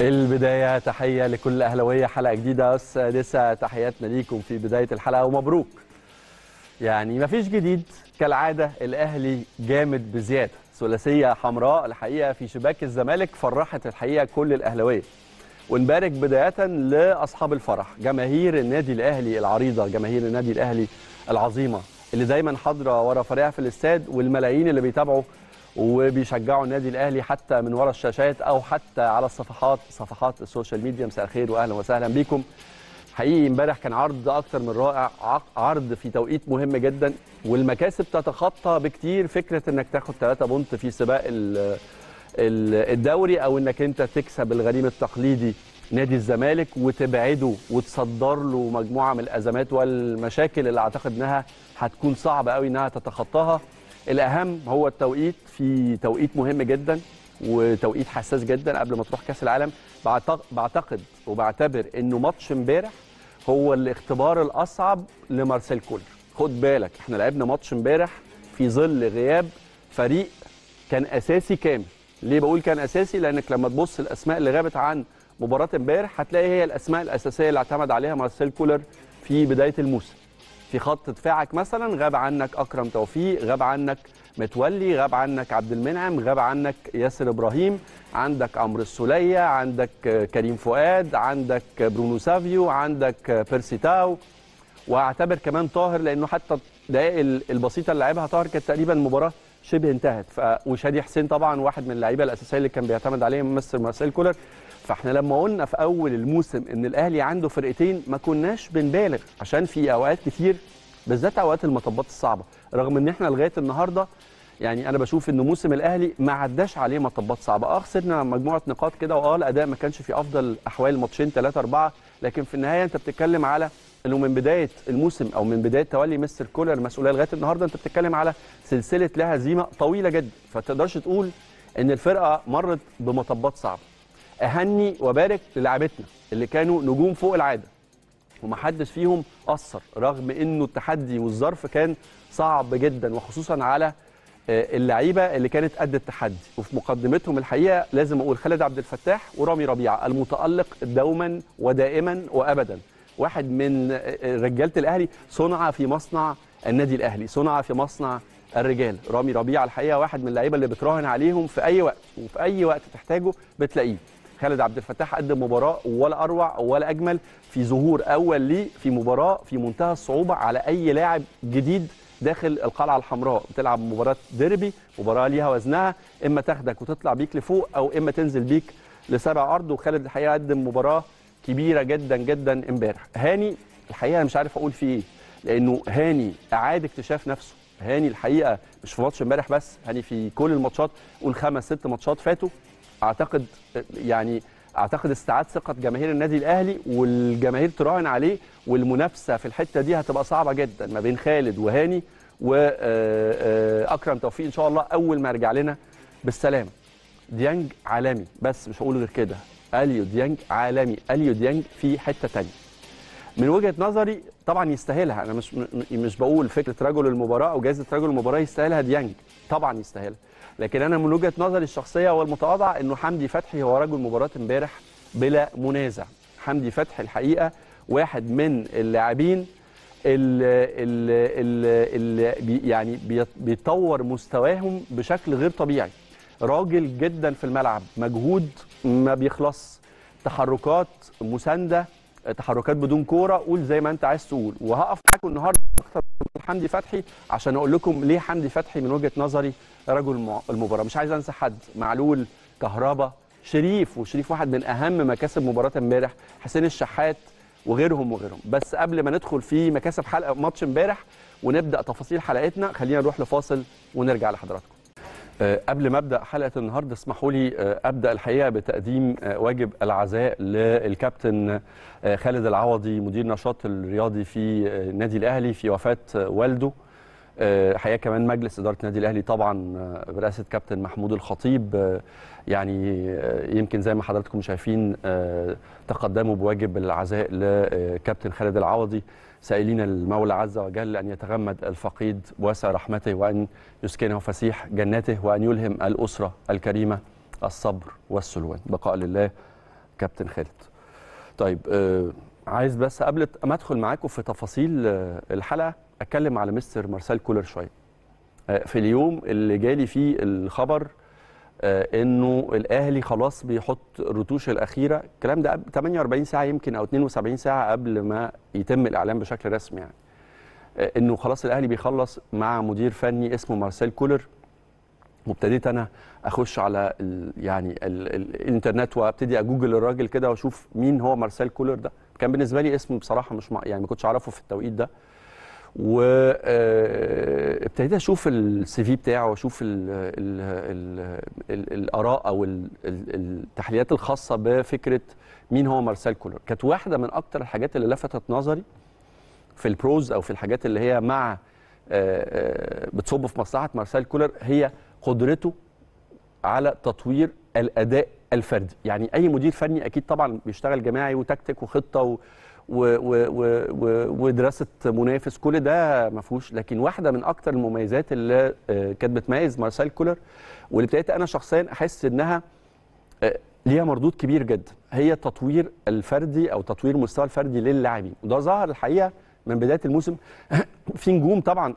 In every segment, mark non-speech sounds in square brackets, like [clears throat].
البداية تحية لكل الأهلاوية حلقة جديدة السادسة تحياتنا ليكم في بداية الحلقة ومبروك يعني مفيش جديد كالعادة الأهلي جامد بزيادة ثلاثية حمراء الحقيقة في شباك الزمالك فرحت الحقيقة كل الأهلاوية ونبارك بداية لأصحاب الفرح جماهير النادي الأهلي العريضة جماهير النادي الأهلي العظيمة اللي دايما حاضرة ورا فريقها في الاستاد والملايين اللي بيتابعوا وبيشجعوا النادي الاهلي حتى من ورا الشاشات او حتى على الصفحات صفحات السوشيال ميديا مساء الخير واهلا وسهلا بيكم حقيقي امبارح كان عرض اكتر من رائع عرض في توقيت مهم جدا والمكاسب تتخطى بكتير فكره انك تاخد 3 بونت في سباق الدوري او انك انت تكسب الغريم التقليدي نادي الزمالك وتبعده وتصدر له مجموعه من الازمات والمشاكل اللي اعتقد انها هتكون صعبه قوي انها تتخطاها الاهم هو التوقيت في توقيت مهم جدا وتوقيت حساس جدا قبل ما تروح كاس العالم بعتقد وبعتبر انه ماتش امبارح هو الاختبار الاصعب لمارسيل كولر خد بالك احنا لعبنا ماتش امبارح في ظل غياب فريق كان اساسي كامل ليه بقول كان اساسي لانك لما تبص الاسماء اللي غابت عن مباراه امبارح هتلاقي هي الاسماء الاساسيه اللي اعتمد عليها مارسيل كولر في بدايه الموسم في خط دفاعك مثلا غاب عنك اكرم توفيق غاب عنك متولي غاب عنك عبد المنعم غاب عنك ياسر ابراهيم عندك عمرو السوليه عندك كريم فؤاد عندك برونو سافيو عندك بيرسي تاو واعتبر كمان طاهر لانه حتى الدقائق البسيطه اللي لعبها طاهر كانت تقريبا المباراه شبه انتهت ف... وشادي حسين طبعا واحد من اللعيبه الاساسيه اللي كان بيعتمد عليه مستر مارسيل كولر فاحنا لما قلنا في اول الموسم ان الاهلي عنده فرقتين ما كناش بنبالغ عشان في اوقات كتير بالذات اوقات المطبات الصعبه رغم ان احنا لغايه النهارده يعني انا بشوف ان موسم الاهلي ما عداش عليه مطبات صعبه اه خسرنا مجموعه نقاط كده واه الاداء ما كانش في افضل احوال ماتشين ثلاثه اربعه لكن في النهايه انت بتتكلم على انه من بدايه الموسم او من بدايه تولي مستر كولر المسؤوليه لغايه النهارده انت بتتكلم على سلسله لها هزيمه طويله جدا فتقدرش تقول ان الفرقه مرت بمطبات صعبه اهني وبارك للاعبتنا اللي كانوا نجوم فوق العاده ومحدش فيهم اثر رغم انه التحدي والظرف كان صعب جدا وخصوصا على آه، اللعيبه اللي كانت قد التحدي وفي مقدمتهم الحقيقه لازم اقول خالد عبد الفتاح ورامي ربيعه المتالق دوما ودائما وابدا واحد من آه، آه، رجاله الاهلي صنع في مصنع النادي الاهلي صنع في مصنع الرجال رامي ربيعه الحقيقه واحد من اللعيبه اللي بتراهن عليهم في اي وقت وفي اي وقت تحتاجه بتلاقيه خالد عبد الفتاح قدم مباراه ولا اروع ولا اجمل في ظهور اول ليه في مباراه في منتهى الصعوبه على اي لاعب جديد داخل القلعه الحمراء بتلعب مباراه ديربي مباراه ليها وزنها اما تاخدك وتطلع بيك لفوق او اما تنزل بيك لسبع ارض وخالد الحقيقه قدم مباراه كبيره جدا جدا امبارح هاني الحقيقه مش عارف اقول فيه ايه لانه هاني اعاد اكتشاف نفسه هاني الحقيقه مش في ماتش امبارح بس هاني في كل الماتشات قول خمس ست ماتشات فاتوا اعتقد يعني اعتقد استعاد ثقه جماهير النادي الاهلي والجماهير تراهن عليه والمنافسه في الحته دي هتبقى صعبه جدا ما بين خالد وهاني واكرم آه، آه، توفيق ان شاء الله اول ما يرجع لنا بالسلامه ديانج عالمي بس مش هقول غير كده اليو ديانج عالمي اليو ديانج في حته ثانيه من وجهه نظري طبعا يستاهلها انا مش مش بقول فكره رجل المباراه او جائزه رجل المباراه يستاهلها ديانج طبعا يستاهلها لكن انا من وجهه نظري الشخصيه والمتواضعه انه حمدي فتحي هو رجل مباراه امبارح بلا منازع حمدي فتحي الحقيقه واحد من اللاعبين اللي يعني بيطور مستواهم بشكل غير طبيعي راجل جدا في الملعب مجهود ما بيخلص تحركات مسانده تحركات بدون كوره قول زي ما انت عايز تقول وهقف معاكم النهارده اكتر من حمدي فتحي عشان اقول لكم ليه حمدي فتحي من وجهه نظري رجل المباراه مش عايز انسى حد معلول كهربا شريف وشريف واحد من اهم مكاسب مباراه امبارح حسين الشحات وغيرهم وغيرهم بس قبل ما ندخل في مكاسب حلقه ماتش امبارح ونبدا تفاصيل حلقتنا خلينا نروح لفاصل ونرجع لحضراتكم آه، قبل ما ابدا حلقه النهارده اسمحوا لي آه، ابدا الحقيقه بتقديم آه، واجب العزاء للكابتن خالد العوضي مدير نشاط الرياضي في النادي الاهلي في وفاه والده آه، حقيقة كمان مجلس اداره النادي الاهلي طبعا آه، برئاسه كابتن محمود الخطيب آه، يعني يمكن زي ما حضراتكم شايفين تقدموا بواجب العزاء لكابتن خالد العوضي سائلين المولى عز وجل ان يتغمد الفقيد واسع رحمته وان يسكنه فسيح جناته وان يلهم الاسره الكريمه الصبر والسلوان بقاء لله كابتن خالد طيب عايز بس قبل ما ادخل معاكم في تفاصيل الحلقه اتكلم على مستر مارسيل كولر شويه آه، في اليوم اللي جالي فيه الخبر آه، انه الاهلي خلاص بيحط الرتوش الاخيره الكلام ده 48 ساعه يمكن او 72 ساعه قبل ما يتم الاعلان بشكل رسمي يعني آه، انه خلاص الاهلي بيخلص مع مدير فني اسمه مارسيل كولر وابتديت انا اخش على الـ يعني الـ الـ الانترنت وابتدي اجوجل الراجل كده واشوف مين هو مارسيل كولر ده كان بالنسبه لي اسم بصراحه مش يعني ما كنتش اعرفه في التوقيت ده وابتديت اشوف السي في بتاعه واشوف الاراء او التحليلات الخاصه بفكره مين هو مارسيل كولر كانت واحده من اكتر الحاجات اللي لفتت نظري في البروز او في الحاجات اللي هي مع آه، آه، بتصب في مصلحه مارسيل كولر هي قدرته على تطوير الاداء الفردي يعني اي مدير فني اكيد طبعا بيشتغل جماعي وتكتيك وخطه و ودراسه منافس كل ده ما فيهوش لكن واحده من اكتر المميزات اللي آه، كانت بتميز مارسيل كولر واللي ابتديت انا شخصيا احس انها آه، ليها مردود كبير جدا هي التطوير الفردي او تطوير المستوى الفردي للاعبين وده ظهر الحقيقه من بدايه الموسم [clears throat] في نجوم طبعا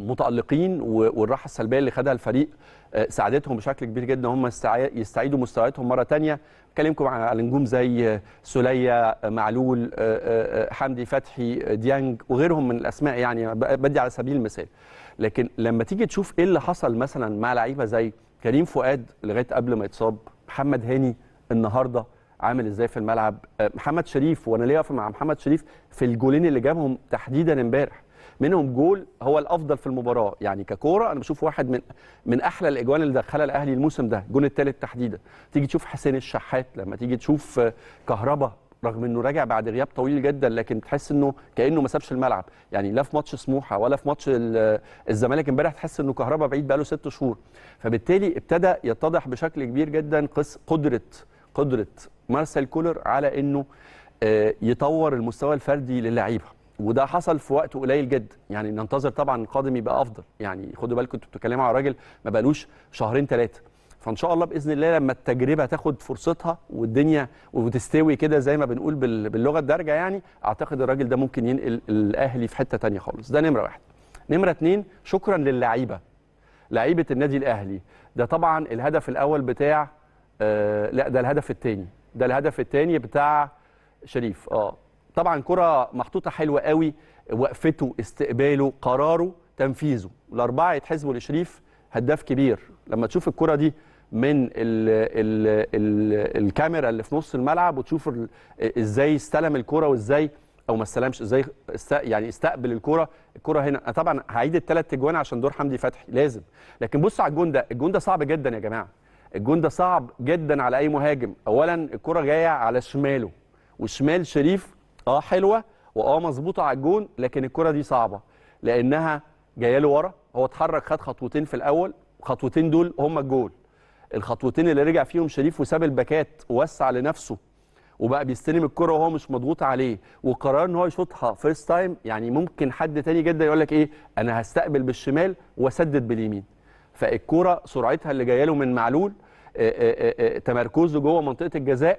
متالقين والراحه السلبيه اللي خدها الفريق آه، ساعدتهم بشكل كبير جدا هم يستعيدوا مستوياتهم مره ثانيه كلمكم على نجوم زي سولية معلول آه، آه، آه، حمدي فتحي ديانج وغيرهم من الاسماء يعني بدي على سبيل المثال لكن لما تيجي تشوف ايه اللي حصل مثلا مع لعيبه زي كريم فؤاد لغايه قبل ما يتصاب محمد هاني النهارده عامل ازاي في الملعب محمد شريف وانا ليه مع محمد شريف في الجولين اللي جابهم تحديدا امبارح منهم جول هو الافضل في المباراه يعني ككوره انا بشوف واحد من من احلى الاجوان اللي دخلها الاهلي الموسم ده الجول الثالث تحديدا تيجي تشوف حسين الشحات لما تيجي تشوف آه، كهربا رغم انه راجع بعد غياب طويل جدا لكن تحس انه كانه ما سابش الملعب يعني لا في ماتش سموحه ولا في ماتش الزمالك امبارح تحس انه كهربا بعيد بقاله ست شهور فبالتالي ابتدى يتضح بشكل كبير جدا قدره قدره مارسيل كولر على انه آه، يطور المستوى الفردي للعيبه وده حصل في وقت قليل جدا يعني ننتظر طبعا القادم يبقى افضل يعني خدوا بالكم انتوا بتتكلموا على راجل ما بقالوش شهرين ثلاثه فان شاء الله باذن الله لما التجربه تاخد فرصتها والدنيا وتستوي كده زي ما بنقول باللغه الدارجه يعني اعتقد الراجل ده ممكن ينقل الاهلي في حته ثانيه خالص ده نمره واحد نمره اثنين شكرا للعيبه لعيبه النادي الاهلي ده طبعا الهدف الاول بتاع آه لا ده الهدف الثاني ده الهدف الثاني بتاع شريف اه طبعا كره محطوطه حلوه قوي وقفته استقباله قراره تنفيذه الاربعه يتحسبوا لشريف هداف كبير لما تشوف الكره دي من الـ الـ الـ الكاميرا اللي في نص الملعب وتشوف ازاي استلم الكره وازاي او ما استلمش ازاي يعني استقبل الكره الكره هنا طبعا هعيد الثلاث اجوان عشان دور حمدي فتحي لازم لكن بص على الجون ده الجون ده صعب جدا يا جماعه الجون ده صعب جدا على اي مهاجم اولا الكره جايه على شماله وشمال شريف اه حلوه واه مظبوطه على الجون لكن الكره دي صعبه لانها جايه له ورا هو اتحرك خد خطوتين في الاول خطوتين دول هم الجول الخطوتين اللي رجع فيهم شريف وساب الباكات ووسع لنفسه وبقى بيستلم الكره وهو مش مضغوط عليه وقرار ان هو يشوطها فيرست تايم يعني ممكن حد تاني جدا يقول لك ايه انا هستقبل بالشمال واسدد باليمين فالكره سرعتها اللي جايه له من معلول آه، آه، آه، تمركزه جوه منطقه الجزاء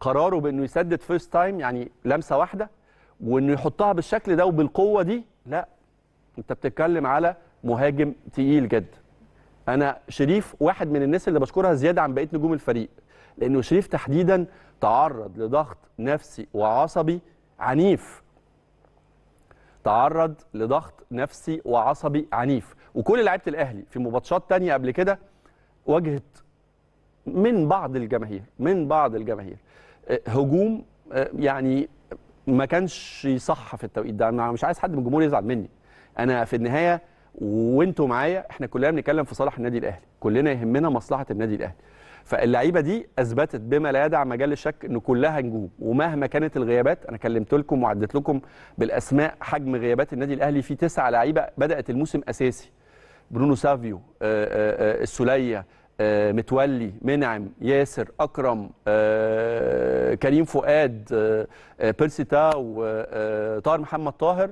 قراره بانه يسدد فيرست تايم يعني لمسه واحده وانه يحطها بالشكل ده وبالقوه دي لا انت بتتكلم على مهاجم تقيل جدا انا شريف واحد من الناس اللي بشكرها زياده عن بقيه نجوم الفريق لانه شريف تحديدا تعرض لضغط نفسي وعصبي عنيف تعرض لضغط نفسي وعصبي عنيف وكل لعيبه الاهلي في مباتشات تانية قبل كده واجهت من بعض الجماهير من بعض الجماهير هجوم آه، يعني ما كانش صح في التوقيت ده انا مش عايز حد من الجمهور يزعل مني انا في النهايه وانتوا معايا احنا كلنا بنتكلم في صالح النادي الاهلي كلنا يهمنا مصلحه النادي الاهلي فاللعيبه دي اثبتت بما لا يدع مجال الشك ان كلها نجوم ومهما كانت الغيابات انا كلمت لكم وعدت لكم بالاسماء حجم غيابات النادي الاهلي في تسعه لعيبه بدات الموسم اساسي برونو سافيو آه، آه، السوليه آه، متولي منعم ياسر اكرم آه، كريم فؤاد آه، بيرسي تاو طاهر محمد طاهر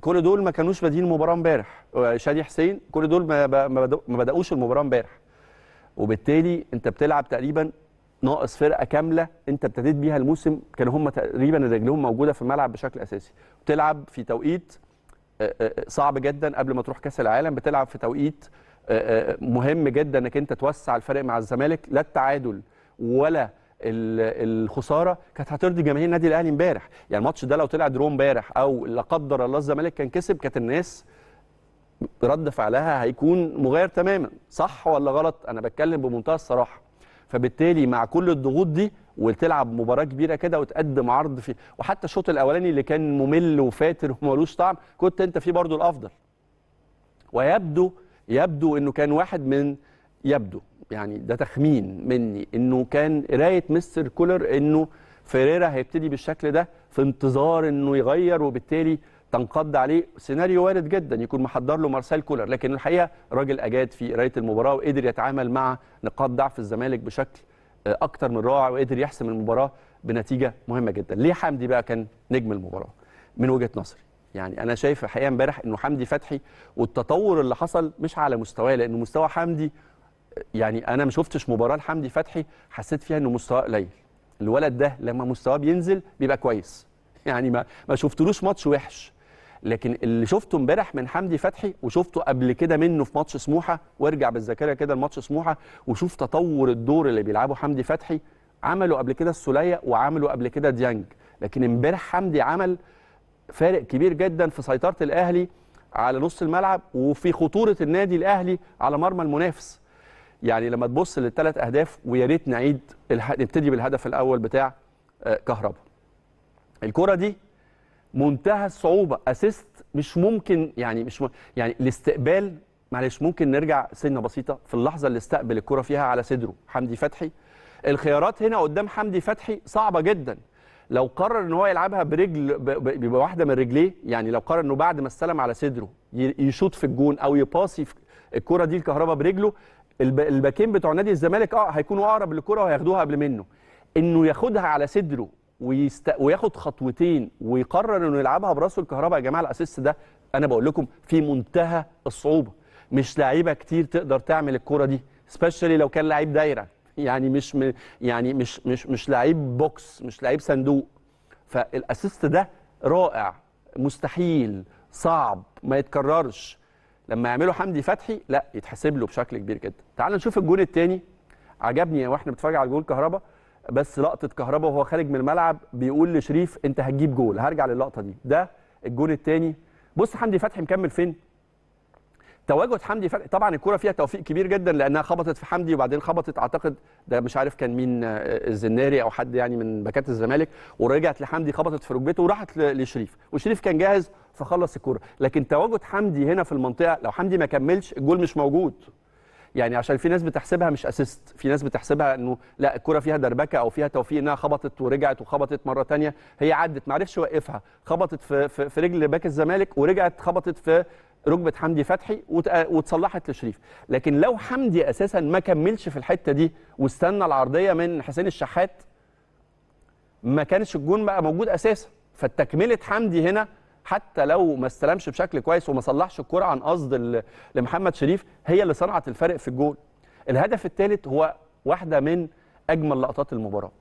كل دول ما كانوش بادئين المباراه امبارح شادي حسين كل دول ما بداوش المباراه امبارح وبالتالي انت بتلعب تقريبا ناقص فرقه كامله انت ابتديت بيها الموسم كانوا هم تقريبا رجلهم موجوده في الملعب بشكل اساسي بتلعب في توقيت صعب جدا قبل ما تروح كاس العالم بتلعب في توقيت آه، آه، مهم جدا انك انت توسع الفرق مع الزمالك لا التعادل ولا الخساره كانت هترضي جماهير النادي الاهلي امبارح يعني الماتش ده لو طلع درو امبارح او لا قدر الله الزمالك كان كسب كانت الناس رد فعلها هيكون مغاير تماما صح ولا غلط انا بتكلم بمنتهى الصراحه فبالتالي مع كل الضغوط دي وتلعب مباراه كبيره كده وتقدم عرض في وحتى الشوط الاولاني اللي كان ممل وفاتر ومالوش طعم كنت انت فيه برضو الافضل ويبدو يبدو انه كان واحد من يبدو يعني ده تخمين مني انه كان قرايه مستر كولر انه فيريرا هيبتدي بالشكل ده في انتظار انه يغير وبالتالي تنقض عليه سيناريو وارد جدا يكون محضر له مارسيل كولر لكن الحقيقه راجل اجاد في قرايه المباراه وقدر يتعامل مع نقاط ضعف الزمالك بشكل اكتر من رائع وقدر يحسم المباراه بنتيجه مهمه جدا ليه حمدي بقى كان نجم المباراه من وجهه نظري يعني انا شايف الحقيقه امبارح انه حمدي فتحي والتطور اللي حصل مش على مستواه لان مستوى حمدي يعني انا ما شفتش مباراه لحمدي فتحي حسيت فيها انه مستواه قليل الولد ده لما مستواه بينزل بيبقى كويس [laughs] يعني ما ما شفتلوش ماتش وحش لكن اللي شفته امبارح من حمدي فتحي وشفته قبل كده منه في ماتش سموحه وارجع بالذاكره كده لماتش سموحه وشوف تطور الدور اللي بيلعبه حمدي فتحي عمله قبل كده السوليه وعمله قبل كده ديانج لكن امبارح حمدي عمل فارق كبير جدا في سيطره الاهلي على نص الملعب وفي خطوره النادي الاهلي على مرمى المنافس يعني لما تبص للثلاث اهداف ويا ريت نعيد الح... نبتدي بالهدف الاول بتاع آه، كهربا الكره دي منتهى الصعوبه اسيست مش ممكن يعني مش م... يعني الاستقبال معلش ممكن نرجع سنه بسيطه في اللحظه اللي استقبل الكره فيها على صدره حمدي فتحي الخيارات هنا قدام حمدي فتحي صعبه جدا لو قرر ان هو يلعبها برجل بيبقى واحده من رجليه يعني لو قرر انه بعد ما استلم على صدره يشوط في الجون او يباصي الكره دي الكهرباء برجله الباكين بتوع نادي الزمالك اه هيكونوا اقرب للكره وهياخدوها قبل منه انه ياخدها على صدره ويست... وياخد خطوتين ويقرر انه يلعبها براسه الكهرباء يا جماعه الاسيست ده انا بقول لكم في منتهى الصعوبه مش لعيبه كتير تقدر تعمل الكره دي سبيشالي لو كان لعيب دايره يعني مش م... يعني مش مش مش لعيب بوكس مش لعيب صندوق فالاسيست ده رائع مستحيل صعب ما يتكررش لما يعمله حمدي فتحي لا يتحسب له بشكل كبير جدا تعال نشوف الجون الثاني عجبني واحنا بنتفرج على جول كهربا بس لقطه كهربا وهو خارج من الملعب بيقول لشريف انت هتجيب جول هرجع للقطه دي ده الجون الثاني بص حمدي فتحي مكمل فين تواجد حمدي فتحي طبعا الكوره فيها توفيق كبير جدا لانها خبطت في حمدي وبعدين خبطت اعتقد ده مش عارف كان مين آه، الزناري او حد يعني من باكات الزمالك ورجعت لحمدي خبطت في ركبته وراحت لشريف وشريف كان جاهز فخلص الكوره لكن تواجد حمدي هنا في المنطقه لو حمدي ما كملش الجول مش موجود يعني عشان في ناس بتحسبها مش اسيست في ناس بتحسبها انه لا الكره فيها دربكه او فيها توفيق انها خبطت ورجعت وخبطت مره ثانيه هي عدت ما عرفش يوقفها خبطت في, في, في رجل باك الزمالك ورجعت خبطت في ركبه حمدي فتحي آه، واتصلحت لشريف لكن لو حمدي اساسا ما كملش في الحته دي واستنى العرضيه من حسين الشحات ما كانش الجون بقى موجود اساسا فالتكمله حمدي هنا حتى لو ما استلمش بشكل كويس وما صلحش الكرة عن قصد لمحمد شريف هي اللي صنعت الفرق في الجول الهدف الثالث هو واحده من اجمل لقطات المباراه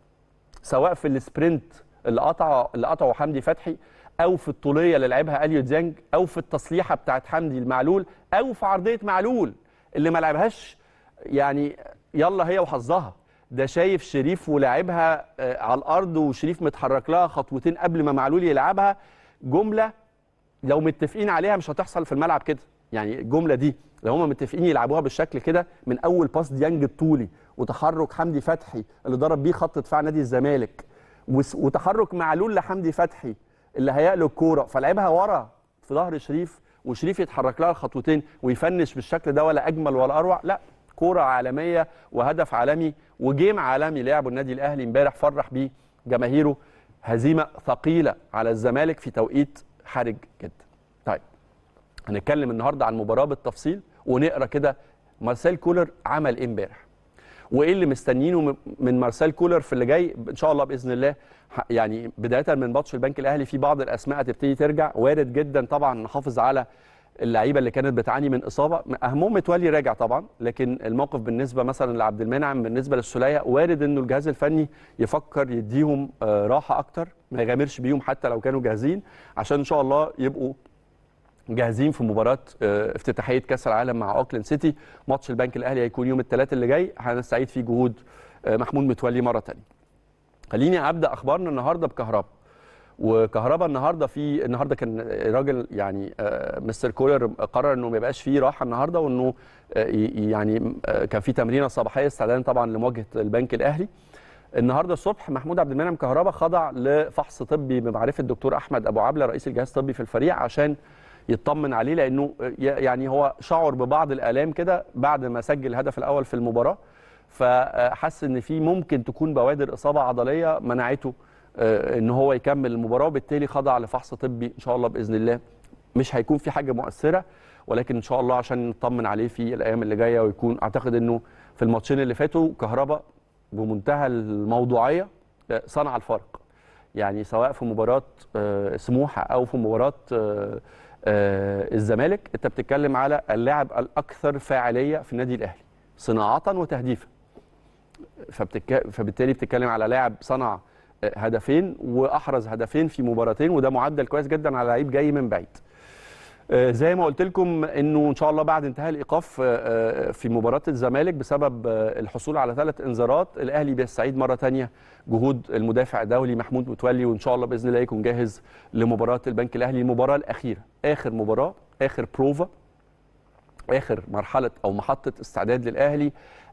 سواء في السبرنت اللي قطعه اللي قطعه حمدي فتحي او في الطوليه اللي لعبها اليو ديانج او في التصليحه بتاعت حمدي المعلول او في عرضيه معلول اللي ما لعبهاش يعني يلا هي وحظها ده شايف شريف ولاعبها آه، على الارض وشريف متحرك لها خطوتين قبل ما معلول يلعبها جمله لو متفقين عليها مش هتحصل في الملعب كده يعني الجمله دي لو هم متفقين يلعبوها بالشكل كده من اول باس ديانج الطولي وتحرك حمدي فتحي اللي ضرب بيه خط دفاع نادي الزمالك وتحرك معلول لحمدي فتحي اللي هيقلب الكوره فلعبها ورا في ظهر شريف وشريف يتحرك لها خطوتين ويفنش بالشكل ده ولا اجمل ولا اروع لا كوره عالميه وهدف عالمي وجيم عالمي لعبه النادي الاهلي امبارح فرح بيه جماهيره هزيمه ثقيله على الزمالك في توقيت حرج جدا طيب هنتكلم النهارده عن المباراه بالتفصيل ونقرا كده مارسيل كولر عمل ايه امبارح وايه اللي مستنيينه من مارسيل كولر في اللي جاي ان شاء الله باذن الله يعني بدايه من ماتش البنك الاهلي في بعض الاسماء هتبتدي ترجع وارد جدا طبعا نحافظ على اللعيبه اللي كانت بتعاني من اصابه اهمهم متولي راجع طبعا لكن الموقف بالنسبه مثلا لعبد المنعم بالنسبه للسوليه وارد انه الجهاز الفني يفكر يديهم آه، راحه اكتر ما يغامرش بيهم حتى لو كانوا جاهزين عشان ان شاء الله يبقوا جاهزين في مباراه آه، افتتاحيه كاس العالم مع اوكلاند سيتي ماتش البنك الاهلي هيكون يوم الثلاث اللي جاي هنستعيد فيه جهود آه، محمود متولي مره ثانيه خليني ابدا اخبارنا النهارده بكهرباء وكهرباء النهارده في النهارده كان راجل يعني آه، مستر كولر قرر انه ما يبقاش فيه راحه النهارده وانه يعني كان في تمرينه صباحيه استعدادا طبعا لمواجهه البنك الاهلي النهارده الصبح محمود عبد المنعم كهربا خضع لفحص طبي بمعرفه الدكتور احمد ابو عبله رئيس الجهاز الطبي في الفريق عشان يطمن عليه لانه يعني هو شعر ببعض الالام كده بعد ما سجل الهدف الاول في المباراه فحس ان في ممكن تكون بوادر اصابه عضليه منعته آه، ان هو يكمل المباراه وبالتالي خضع لفحص طبي ان شاء الله باذن الله مش هيكون في حاجه مؤثره ولكن ان شاء الله عشان نطمن عليه في الايام اللي جايه ويكون اعتقد انه في الماتشين اللي فاتوا كهربا بمنتهى الموضوعيه آه، صنع الفرق يعني سواء في مباراه آه، سموحه او في مباراه آه، الزمالك انت بتتكلم على اللاعب الاكثر فاعليه في النادي الاهلي صناعه وتهديفا فبتك... فبالتالي بتتكلم على لاعب صنع آه، هدفين واحرز هدفين في مباراتين وده معدل كويس جدا على لعيب جاي من بعيد آه، زي ما قلت لكم انه ان شاء الله بعد انتهاء الايقاف آه، آه، في مباراه الزمالك بسبب الحصول على ثلاث انذارات الاهلي بيستعيد مره ثانيه جهود المدافع الدولي محمود متولي وان شاء الله باذن الله يكون جاهز لمباراه البنك الاهلي المباراه الاخيره اخر مباراه اخر بروفا اخر مرحله او محطه استعداد للاهلي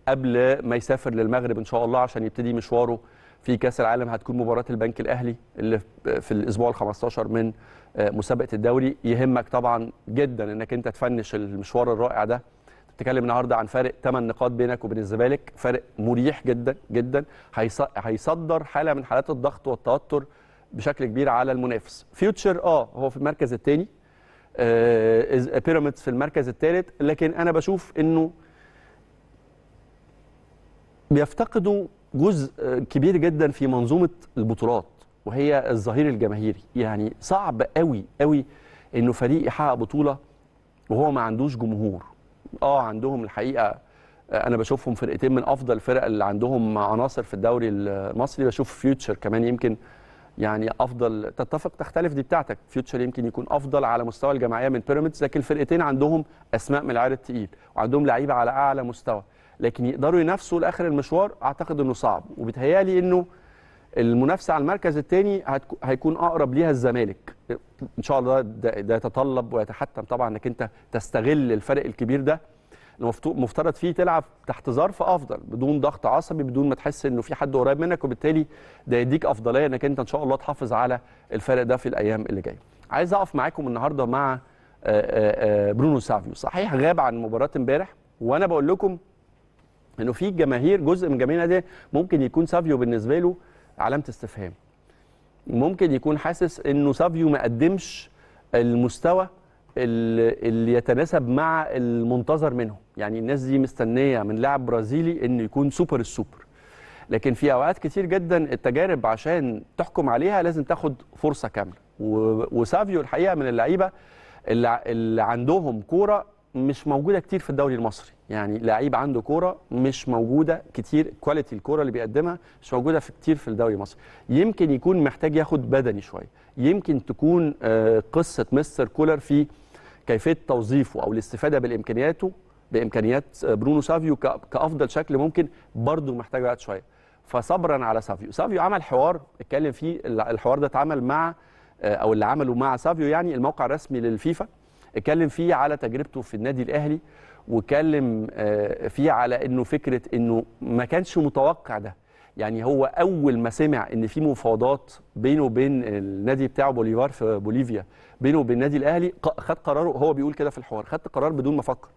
قبل ما يسافر للمغرب ان شاء الله عشان يبتدي مشواره في كاس العالم هتكون مباراه البنك الاهلي اللي في الاسبوع ال15 من آه، مسابقه الدوري يهمك طبعا جدا انك انت تفنش المشوار الرائع ده بتتكلم النهارده عن فارق 8 نقاط بينك وبين الزمالك فارق مريح جدا جدا هيصدر حاله من حالات الضغط والتوتر بشكل كبير على المنافس فيوتشر اه هو في المركز الثاني آه بيراميدز في المركز الثالث لكن انا بشوف انه بيفتقدوا جزء كبير جدا في منظومه البطولات وهي الظهير الجماهيري يعني صعب قوي قوي انه فريق يحقق بطوله وهو ما عندوش جمهور اه عندهم الحقيقه آه، انا بشوفهم فرقتين من افضل الفرق اللي عندهم عناصر في الدوري المصري بشوف فيوتشر كمان يمكن يعني افضل تتفق تختلف دي بتاعتك فيوتشر يمكن يكون افضل على مستوى الجماعيه من بيراميدز لكن الفرقتين عندهم اسماء من العيار التقيل وعندهم لعيبه على اعلى مستوى لكن يقدروا ينافسوا لاخر المشوار اعتقد انه صعب وبيتهيالي انه المنافسه على المركز الثاني هيكون اقرب ليها الزمالك ان شاء الله ده, ده يتطلب ويتحتم طبعا انك انت تستغل الفرق الكبير ده المفترض فيه تلعب تحت ظرف افضل بدون ضغط عصبي بدون ما تحس انه في حد قريب منك وبالتالي ده يديك افضليه انك انت ان شاء الله تحافظ على الفرق ده في الايام اللي جايه. عايز اقف معاكم النهارده مع برونو سافيو صحيح غاب عن مباراه امبارح وانا بقول لكم انه في جماهير جزء من جماهير النادي ممكن يكون سافيو بالنسبه له علامه استفهام ممكن يكون حاسس انه سافيو ما قدمش المستوى اللي يتناسب مع المنتظر منه يعني الناس دي مستنيه من لاعب برازيلي انه يكون سوبر السوبر لكن في اوقات كتير جدا التجارب عشان تحكم عليها لازم تاخد فرصه كامله وسافيو الحقيقه من اللعيبه اللي عندهم كوره مش موجوده كتير في الدوري المصري يعني لعيب عنده كوره مش موجوده كتير كواليتي الكوره اللي بيقدمها مش موجوده في كتير في الدوري المصري يمكن يكون محتاج ياخد بدني شويه يمكن تكون آه، قصه مستر كولر في كيفيه توظيفه او الاستفاده بالامكانياته بامكانيات آه، برونو سافيو كافضل شكل ممكن برضه محتاج وقت شويه فصبرا على سافيو سافيو عمل حوار اتكلم فيه الحوار ده اتعمل مع آه، او اللي عمله مع سافيو يعني الموقع الرسمي للفيفا اتكلم فيه على تجربته في النادي الاهلي واتكلم آه، فيه على انه فكره انه ما كانش متوقع ده يعني هو اول ما سمع ان في مفاوضات بينه وبين النادي بتاعه بوليفار في بوليفيا بينه وبين النادي الاهلي خد قراره هو بيقول كده في الحوار خدت قرار بدون ما افكر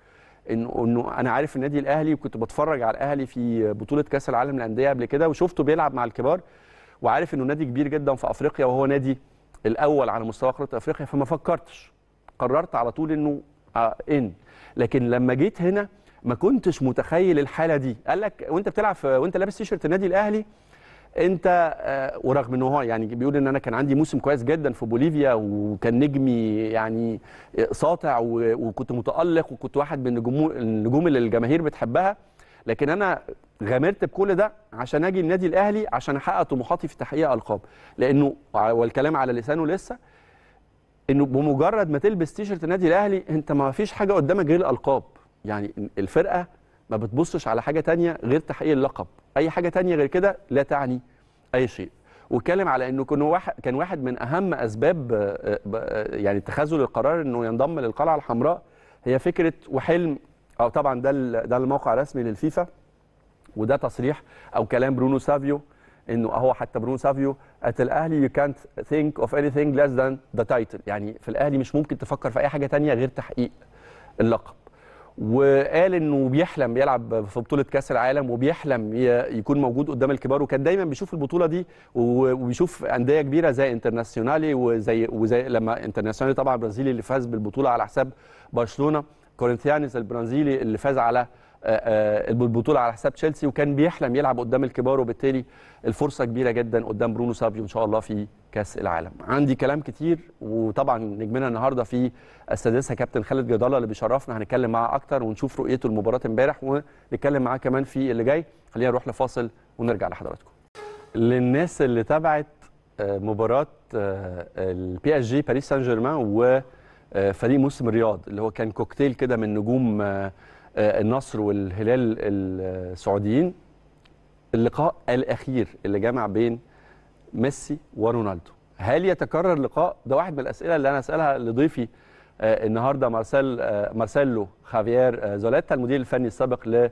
انه انه انا عارف النادي الاهلي وكنت بتفرج على الاهلي في بطوله كاس العالم للانديه قبل كده وشفته بيلعب مع الكبار وعارف انه نادي كبير جدا في افريقيا وهو نادي الاول على مستوى قاره افريقيا فما فكرتش قررت على طول انه آه، ان لكن لما جيت هنا ما كنتش متخيل الحاله دي قال لك وانت بتلعب وانت لابس تيشرت النادي الاهلي انت آه، ورغم ان هو يعني بيقول ان انا كان عندي موسم كويس جدا في بوليفيا وكان نجمي يعني آه، ساطع وكنت متالق وكنت واحد من النجوم النجوم اللي الجماهير بتحبها لكن انا غامرت بكل ده عشان اجي النادي الاهلي عشان احقق طموحاتي في تحقيق القاب لانه والكلام على لسانه لسه انه بمجرد ما تلبس تيشرت النادي الاهلي انت ما فيش حاجه قدامك غير الالقاب يعني الفرقه ما بتبصش على حاجه تانية غير تحقيق اللقب اي حاجه تانية غير كده لا تعني اي شيء واتكلم على انه كان واحد كان واحد من اهم اسباب آه، آه، يعني تخاذل القرار انه ينضم للقلعه الحمراء هي فكره وحلم او آه، طبعا ده ده الموقع الرسمي للفيفا وده تصريح او كلام برونو سافيو انه اهو حتى برون سافيو ات الاهلي يو كانت ثينك اوف اني ثينج ليس ذان ذا تايتل يعني في الاهلي مش ممكن تفكر في اي حاجه ثانيه غير تحقيق اللقب وقال انه بيحلم يلعب في بطوله كاس العالم وبيحلم يكون موجود قدام الكبار وكان دايما بيشوف البطوله دي وبيشوف انديه كبيره زي انترناسيونالي وزي وزي لما انترناسيونالي طبعا البرازيلي اللي فاز بالبطوله على حساب برشلونه كورنثيانس البرازيلي اللي فاز على آه، آه، البطوله على حساب تشيلسي وكان بيحلم يلعب قدام الكبار وبالتالي الفرصه كبيره جدا قدام برونو سابيو ان شاء الله في كاس العالم عندي كلام كتير وطبعا نجمنا النهارده في السادسه كابتن خالد جدالة اللي بيشرفنا هنتكلم معاه اكتر ونشوف رؤيته المباراه امبارح ونتكلم معاه كمان في اللي جاي خلينا نروح لفاصل ونرجع لحضراتكم للناس اللي تابعت آه، مباراه البي اس جي باريس سان جيرمان وفريق موسم الرياض اللي هو كان كوكتيل كده من نجوم آه، النصر والهلال السعوديين اللقاء الاخير اللي جمع بين ميسي ورونالدو هل يتكرر لقاء ده واحد من الاسئله اللي انا اسالها لضيفي آه، النهارده مارسيل آه، مارسيلو خافيير زولاتا المدير الفني السابق ل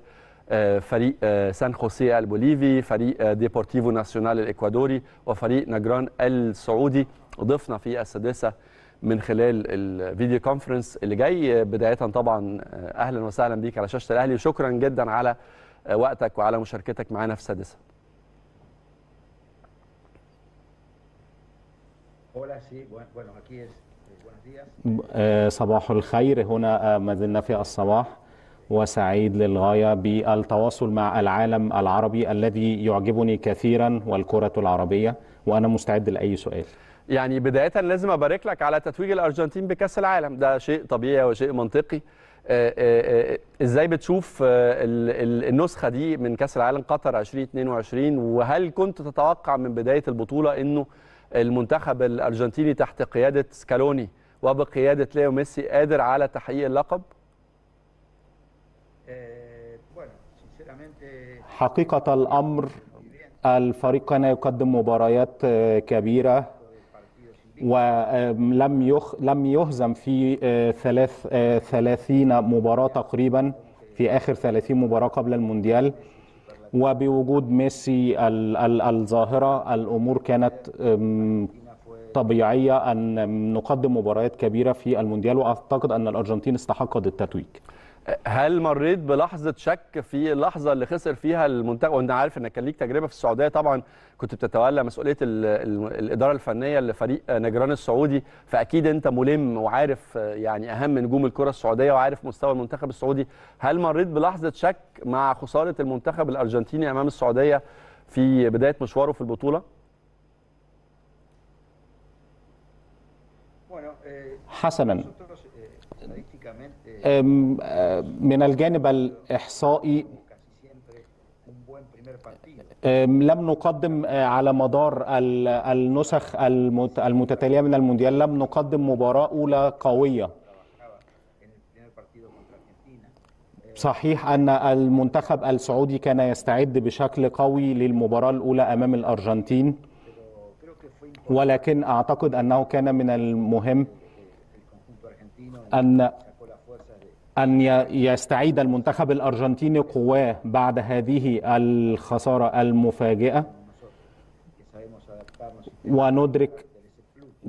فريق سان خوسيه البوليفي فريق ديبورتيفو ناسيونال الاكوادوري وفريق نجران السعودي ضفنا في السادسه من خلال الفيديو كونفرنس اللي جاي بدايه طبعا آه، اهلا وسهلا بيك على شاشه الاهلي وشكرا جدا على آه، وقتك وعلى مشاركتك معانا في سادسه eh, آه، صباح الخير هنا ما زلنا في الصباح وسعيد للغاية بالتواصل مع العالم العربي الذي يعجبني كثيرا والكرة العربية وأنا مستعد لأي سؤال يعني بدايه لازم ابارك لك على تتويج الارجنتين بكاس العالم ده شيء طبيعي وشيء منطقي آه، آه، آه، ازاي بتشوف النسخه دي من كاس العالم قطر 2022 وهل كنت تتوقع من بدايه البطوله انه المنتخب الارجنتيني تحت قياده سكالوني وبقياده ليو ميسي قادر على تحقيق اللقب حقيقه الامر الفريق كان يقدم مباريات كبيره ولم يخ لم يهزم في آه، ثلاث 30 آه، مباراه تقريبا في اخر 30 مباراه قبل المونديال وبوجود ميسي الظاهره الامور كانت طبيعيه ان نقدم مباريات كبيره في المونديال واعتقد ان الارجنتين استحقت التتويج هل مريت بلحظه شك في اللحظه اللي خسر فيها المنتخب وانت عارف انك كان ليك تجربه في السعوديه طبعا كنت بتتولى مسؤوليه الاداره الفنيه لفريق نجران السعودي فاكيد انت ملم وعارف يعني اهم نجوم الكره السعوديه وعارف مستوى المنتخب السعودي هل مريت بلحظه شك مع خساره المنتخب الارجنتيني امام السعوديه في بدايه مشواره في البطوله حسنا من الجانب الإحصائي لم نقدم آه، على مدار النسخ المتتالية من المونديال لم نقدم مباراة أولى قوية صحيح أن المنتخب السعودي كان يستعد بشكل قوي للمباراة الأولى أمام الأرجنتين ولكن أعتقد أنه كان من المهم أن أن يستعيد المنتخب الأرجنتيني قواه بعد هذه الخسارة المفاجئة وندرك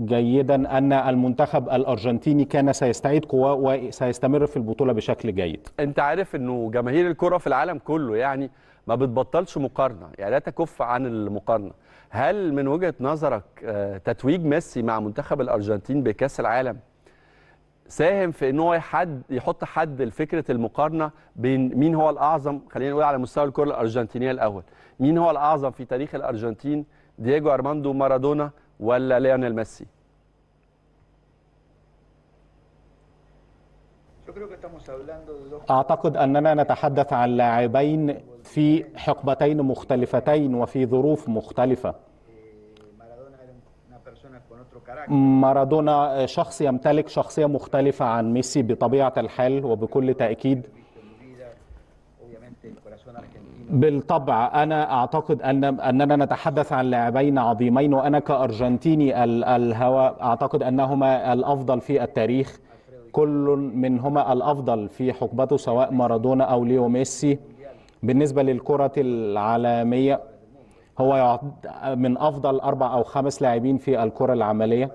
جيدا ان المنتخب الارجنتيني كان سيستعيد قواه وسيستمر في البطوله بشكل جيد. انت عارف انه جماهير الكره في العالم كله يعني ما بتبطلش مقارنه، يعني لا تكف عن المقارنه. هل من وجهه نظرك آه، تتويج ميسي مع منتخب الارجنتين بكاس العالم ساهم في ان هو يحد يحط حد لفكره المقارنه بين مين هو الاعظم خلينا نقول على مستوى الكره الارجنتينيه الاول مين هو الاعظم في تاريخ الارجنتين دييجو ارماندو مارادونا ولا ليونيل ميسي أعتقد أننا نتحدث عن لاعبين في حقبتين مختلفتين وفي ظروف مختلفة مارادونا آه، شخص يمتلك شخصية مختلفة عن ميسي بطبيعة الحال وبكل تأكيد بالطبع انا اعتقد ان اننا نتحدث عن لاعبين عظيمين وانا كارجنتيني الهوى اعتقد انهما الافضل في التاريخ كل منهما الافضل في حقبته سواء مارادونا او ليو ميسي بالنسبه للكره العالميه هو من افضل اربع او خمس لاعبين في الكره العمليه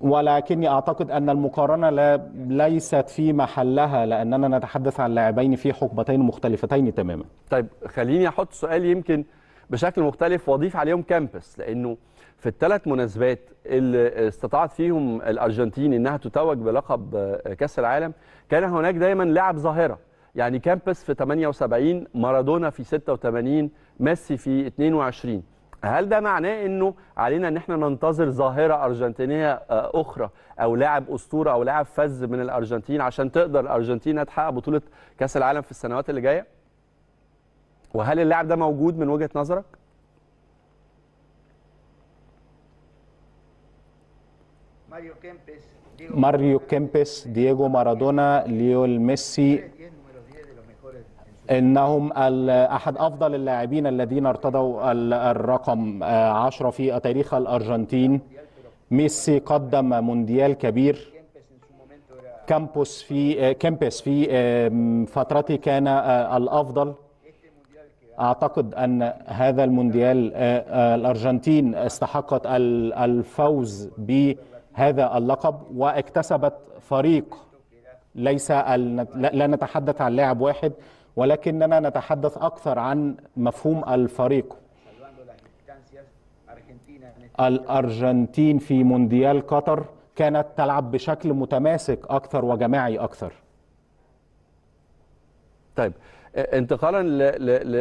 ولكني اعتقد ان المقارنه لا ليست في محلها لاننا نتحدث عن لاعبين في حقبتين مختلفتين تماما. طيب خليني احط سؤال يمكن بشكل مختلف واضيف عليهم كامبس لانه في الثلاث مناسبات اللي استطاعت فيهم الارجنتين انها تتوج بلقب كاس العالم كان هناك دايما لاعب ظاهره يعني كامبس في 78 مارادونا في 86 ميسي في 22 هل ده معناه انه علينا ان احنا ننتظر ظاهره ارجنتينيه آه، اخرى او لاعب اسطوره او لاعب فذ من الارجنتين عشان تقدر الارجنتين تحقق بطوله كاس العالم في السنوات اللي جايه وهل اللاعب ده موجود من وجهه نظرك ماريو كيمبس دييغو مارادونا ليول ميسي انهم احد افضل اللاعبين الذين ارتدوا الرقم 10 آه، في تاريخ الارجنتين ميسي قدم مونديال كبير كامبوس في آه، كامبس في آه، فترته كان الافضل اعتقد ان هذا المونديال الارجنتين استحقت الفوز بهذا اللقب واكتسبت فريق ليس لا نتحدث عن لاعب واحد ولكننا نتحدث أكثر عن مفهوم الفريق الأرجنتين في مونديال قطر كانت تلعب بشكل متماسك أكثر وجماعي أكثر طيب آه، انتقالا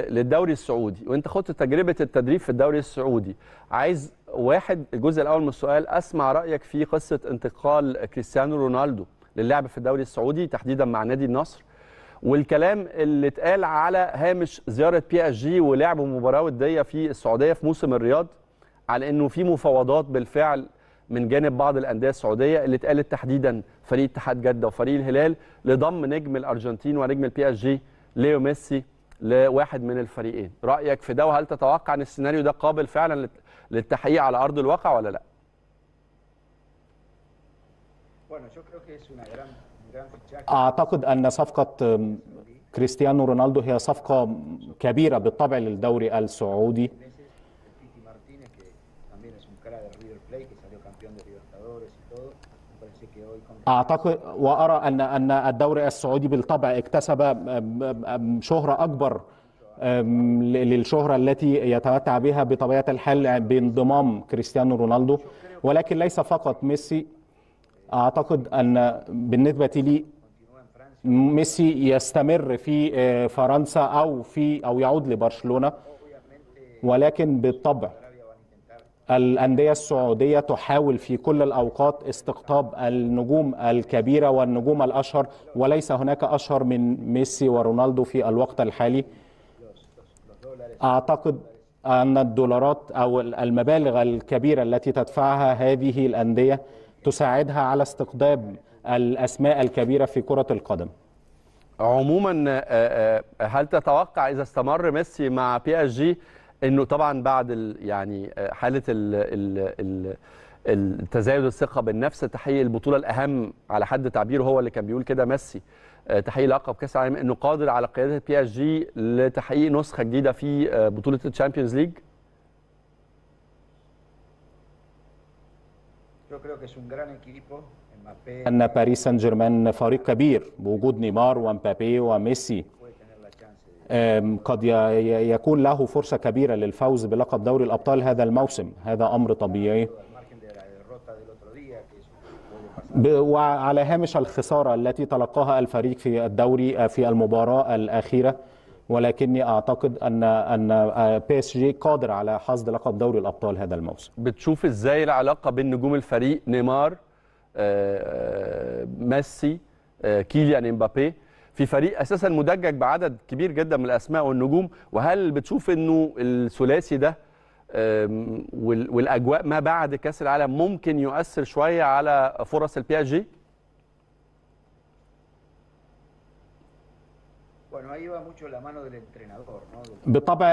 للدوري السعودي وانت خدت تجربه التدريب في الدوري السعودي عايز واحد الجزء الاول من السؤال اسمع رايك في قصه انتقال كريستيانو رونالدو للعب في الدوري السعودي تحديدا مع نادي النصر والكلام اللي اتقال على هامش زياره بي اس جي ولعب مباراه وديه في السعوديه في موسم الرياض على انه في مفاوضات بالفعل من جانب بعض الانديه السعوديه اللي اتقالت تحديدا فريق اتحاد جده وفريق الهلال لضم نجم الارجنتين ونجم البي اس جي ليو ميسي لواحد من الفريقين رايك في ده وهل تتوقع ان السيناريو ده قابل فعلا للتحقيق على ارض الواقع ولا لا اعتقد ان صفقه كريستيانو رونالدو هي صفقه كبيره بالطبع للدوري السعودي اعتقد وارى ان ان الدوري السعودي بالطبع اكتسب شهره اكبر للشهره التي يتمتع بها بطبيعه الحال بانضمام كريستيانو رونالدو ولكن ليس فقط ميسي اعتقد ان بالنسبه لي ميسي يستمر في آه، فرنسا او في او يعود لبرشلونه ولكن بالطبع الأندية السعودية تحاول في كل الأوقات استقطاب النجوم الكبيرة والنجوم الأشهر وليس هناك أشهر من ميسي ورونالدو في الوقت الحالي أعتقد أن الدولارات أو المبالغ الكبيرة التي تدفعها هذه الأندية تساعدها على استقطاب الأسماء الكبيرة في كرة القدم عموما آه، آه، هل تتوقع إذا استمر ميسي مع بي اس جي انه طبعا بعد يعني آه، حاله ال ال التزايد الثقه بالنفس تحقيق البطوله الاهم على حد تعبيره هو اللي كان بيقول كده ميسي تحقيق لقب كاس العالم انه قادر على قياده بي اس جي لتحقيق نسخه جديده في بطوله الشامبيونز ليج أن باريس سان جيرمان فريق كبير بوجود نيمار ومبابي وميسي قد يكون له فرصة كبيرة للفوز بلقب دوري الأبطال هذا الموسم هذا أمر طبيعي وعلى هامش الخسارة التي تلقاها الفريق في الدوري في المباراة الأخيرة ولكني اعتقد ان ان بي اس جي قادر على حصد لقب دوري الابطال هذا الموسم بتشوف ازاي العلاقه بين نجوم الفريق نيمار آه، آه، ميسي آه، كيليان امبابي في فريق اساسا مدجج بعدد كبير جدا من الاسماء والنجوم وهل بتشوف انه الثلاثي ده والاجواء ما بعد كاس العالم ممكن يؤثر شويه على فرص البي اس جي Bueno, ahí va mucho la mano del entrenador, ¿no? بالطبع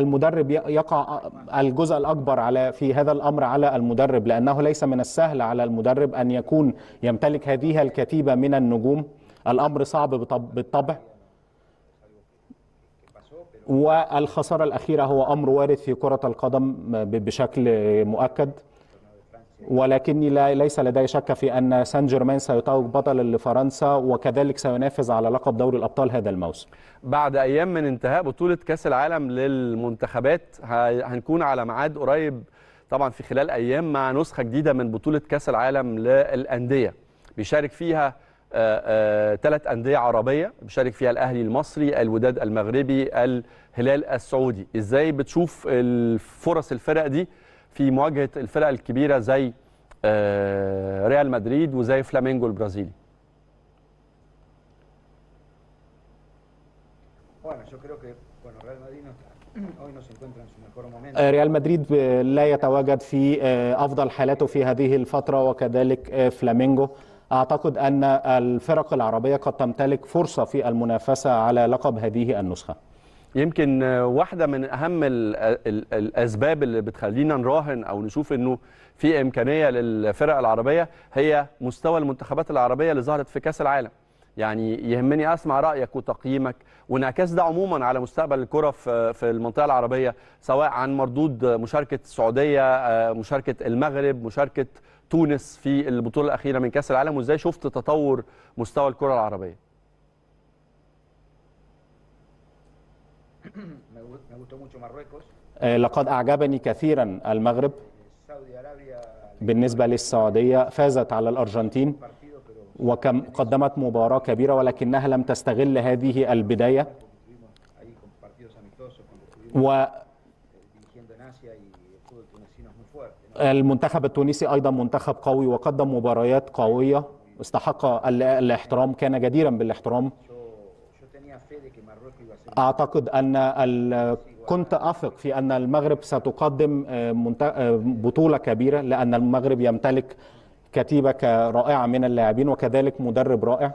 المدرب يقع الجزء الأكبر على في هذا الأمر على المدرب لأنه ليس من السهل على المدرب أن يكون يمتلك هذه الكتيبة من النجوم الأمر صعب بالطبع والخسارة الأخيرة هو أمر وارد في كرة القدم بشكل مؤكد ولكني لا ليس لدي شك في أن سان جيرمان سيتوج بطلا لفرنسا وكذلك سينافس على لقب دوري الأبطال هذا الموسم بعد أيام من انتهاء بطولة كأس العالم للمنتخبات هنكون على ميعاد قريب طبعا في خلال أيام مع نسخة جديدة من بطولة كأس العالم للأندية بيشارك فيها ثلاث آه، آه، أندية عربية بيشارك فيها الأهلي المصري الوداد المغربي الهلال السعودي إزاي بتشوف الفرص الفرق دي في مواجهه الفرق الكبيره زي آه، ريال مدريد وزي فلامينجو البرازيلي آه، ريال مدريد آه، لا يتواجد في افضل حالاته في هذه الفتره وكذلك فلامينجو اعتقد ان الفرق العربيه قد تمتلك فرصه في المنافسه على لقب هذه النسخه يمكن واحده من اهم الاسباب اللي بتخلينا نراهن او نشوف انه في امكانيه للفرق العربيه هي مستوى المنتخبات العربيه اللي ظهرت في كاس العالم يعني يهمني اسمع رايك وتقييمك وانعكاس ده عموما على مستقبل الكره في المنطقه العربيه سواء عن مردود مشاركه السعوديه آه، مشاركه المغرب مشاركه تونس في البطوله الاخيره من كاس العالم وازاي شفت تطور مستوى الكره العربيه Eh, لقد أعجبني كثيرا المغرب بالنسبة للسعودية فازت على الأرجنتين وكم قدمت مباراة كبيرة ولكنها لم تستغل هذه البداية و المنتخب التونسي أيضا منتخب قوي وقدم مباريات قوية استحق الاحترام كان جديرا بالاحترام أعتقد أن كنت أثق في أن المغرب ستقدم آه، آه، بطولة كبيرة لأن المغرب يمتلك كتيبة رائعة من اللاعبين وكذلك مدرب رائع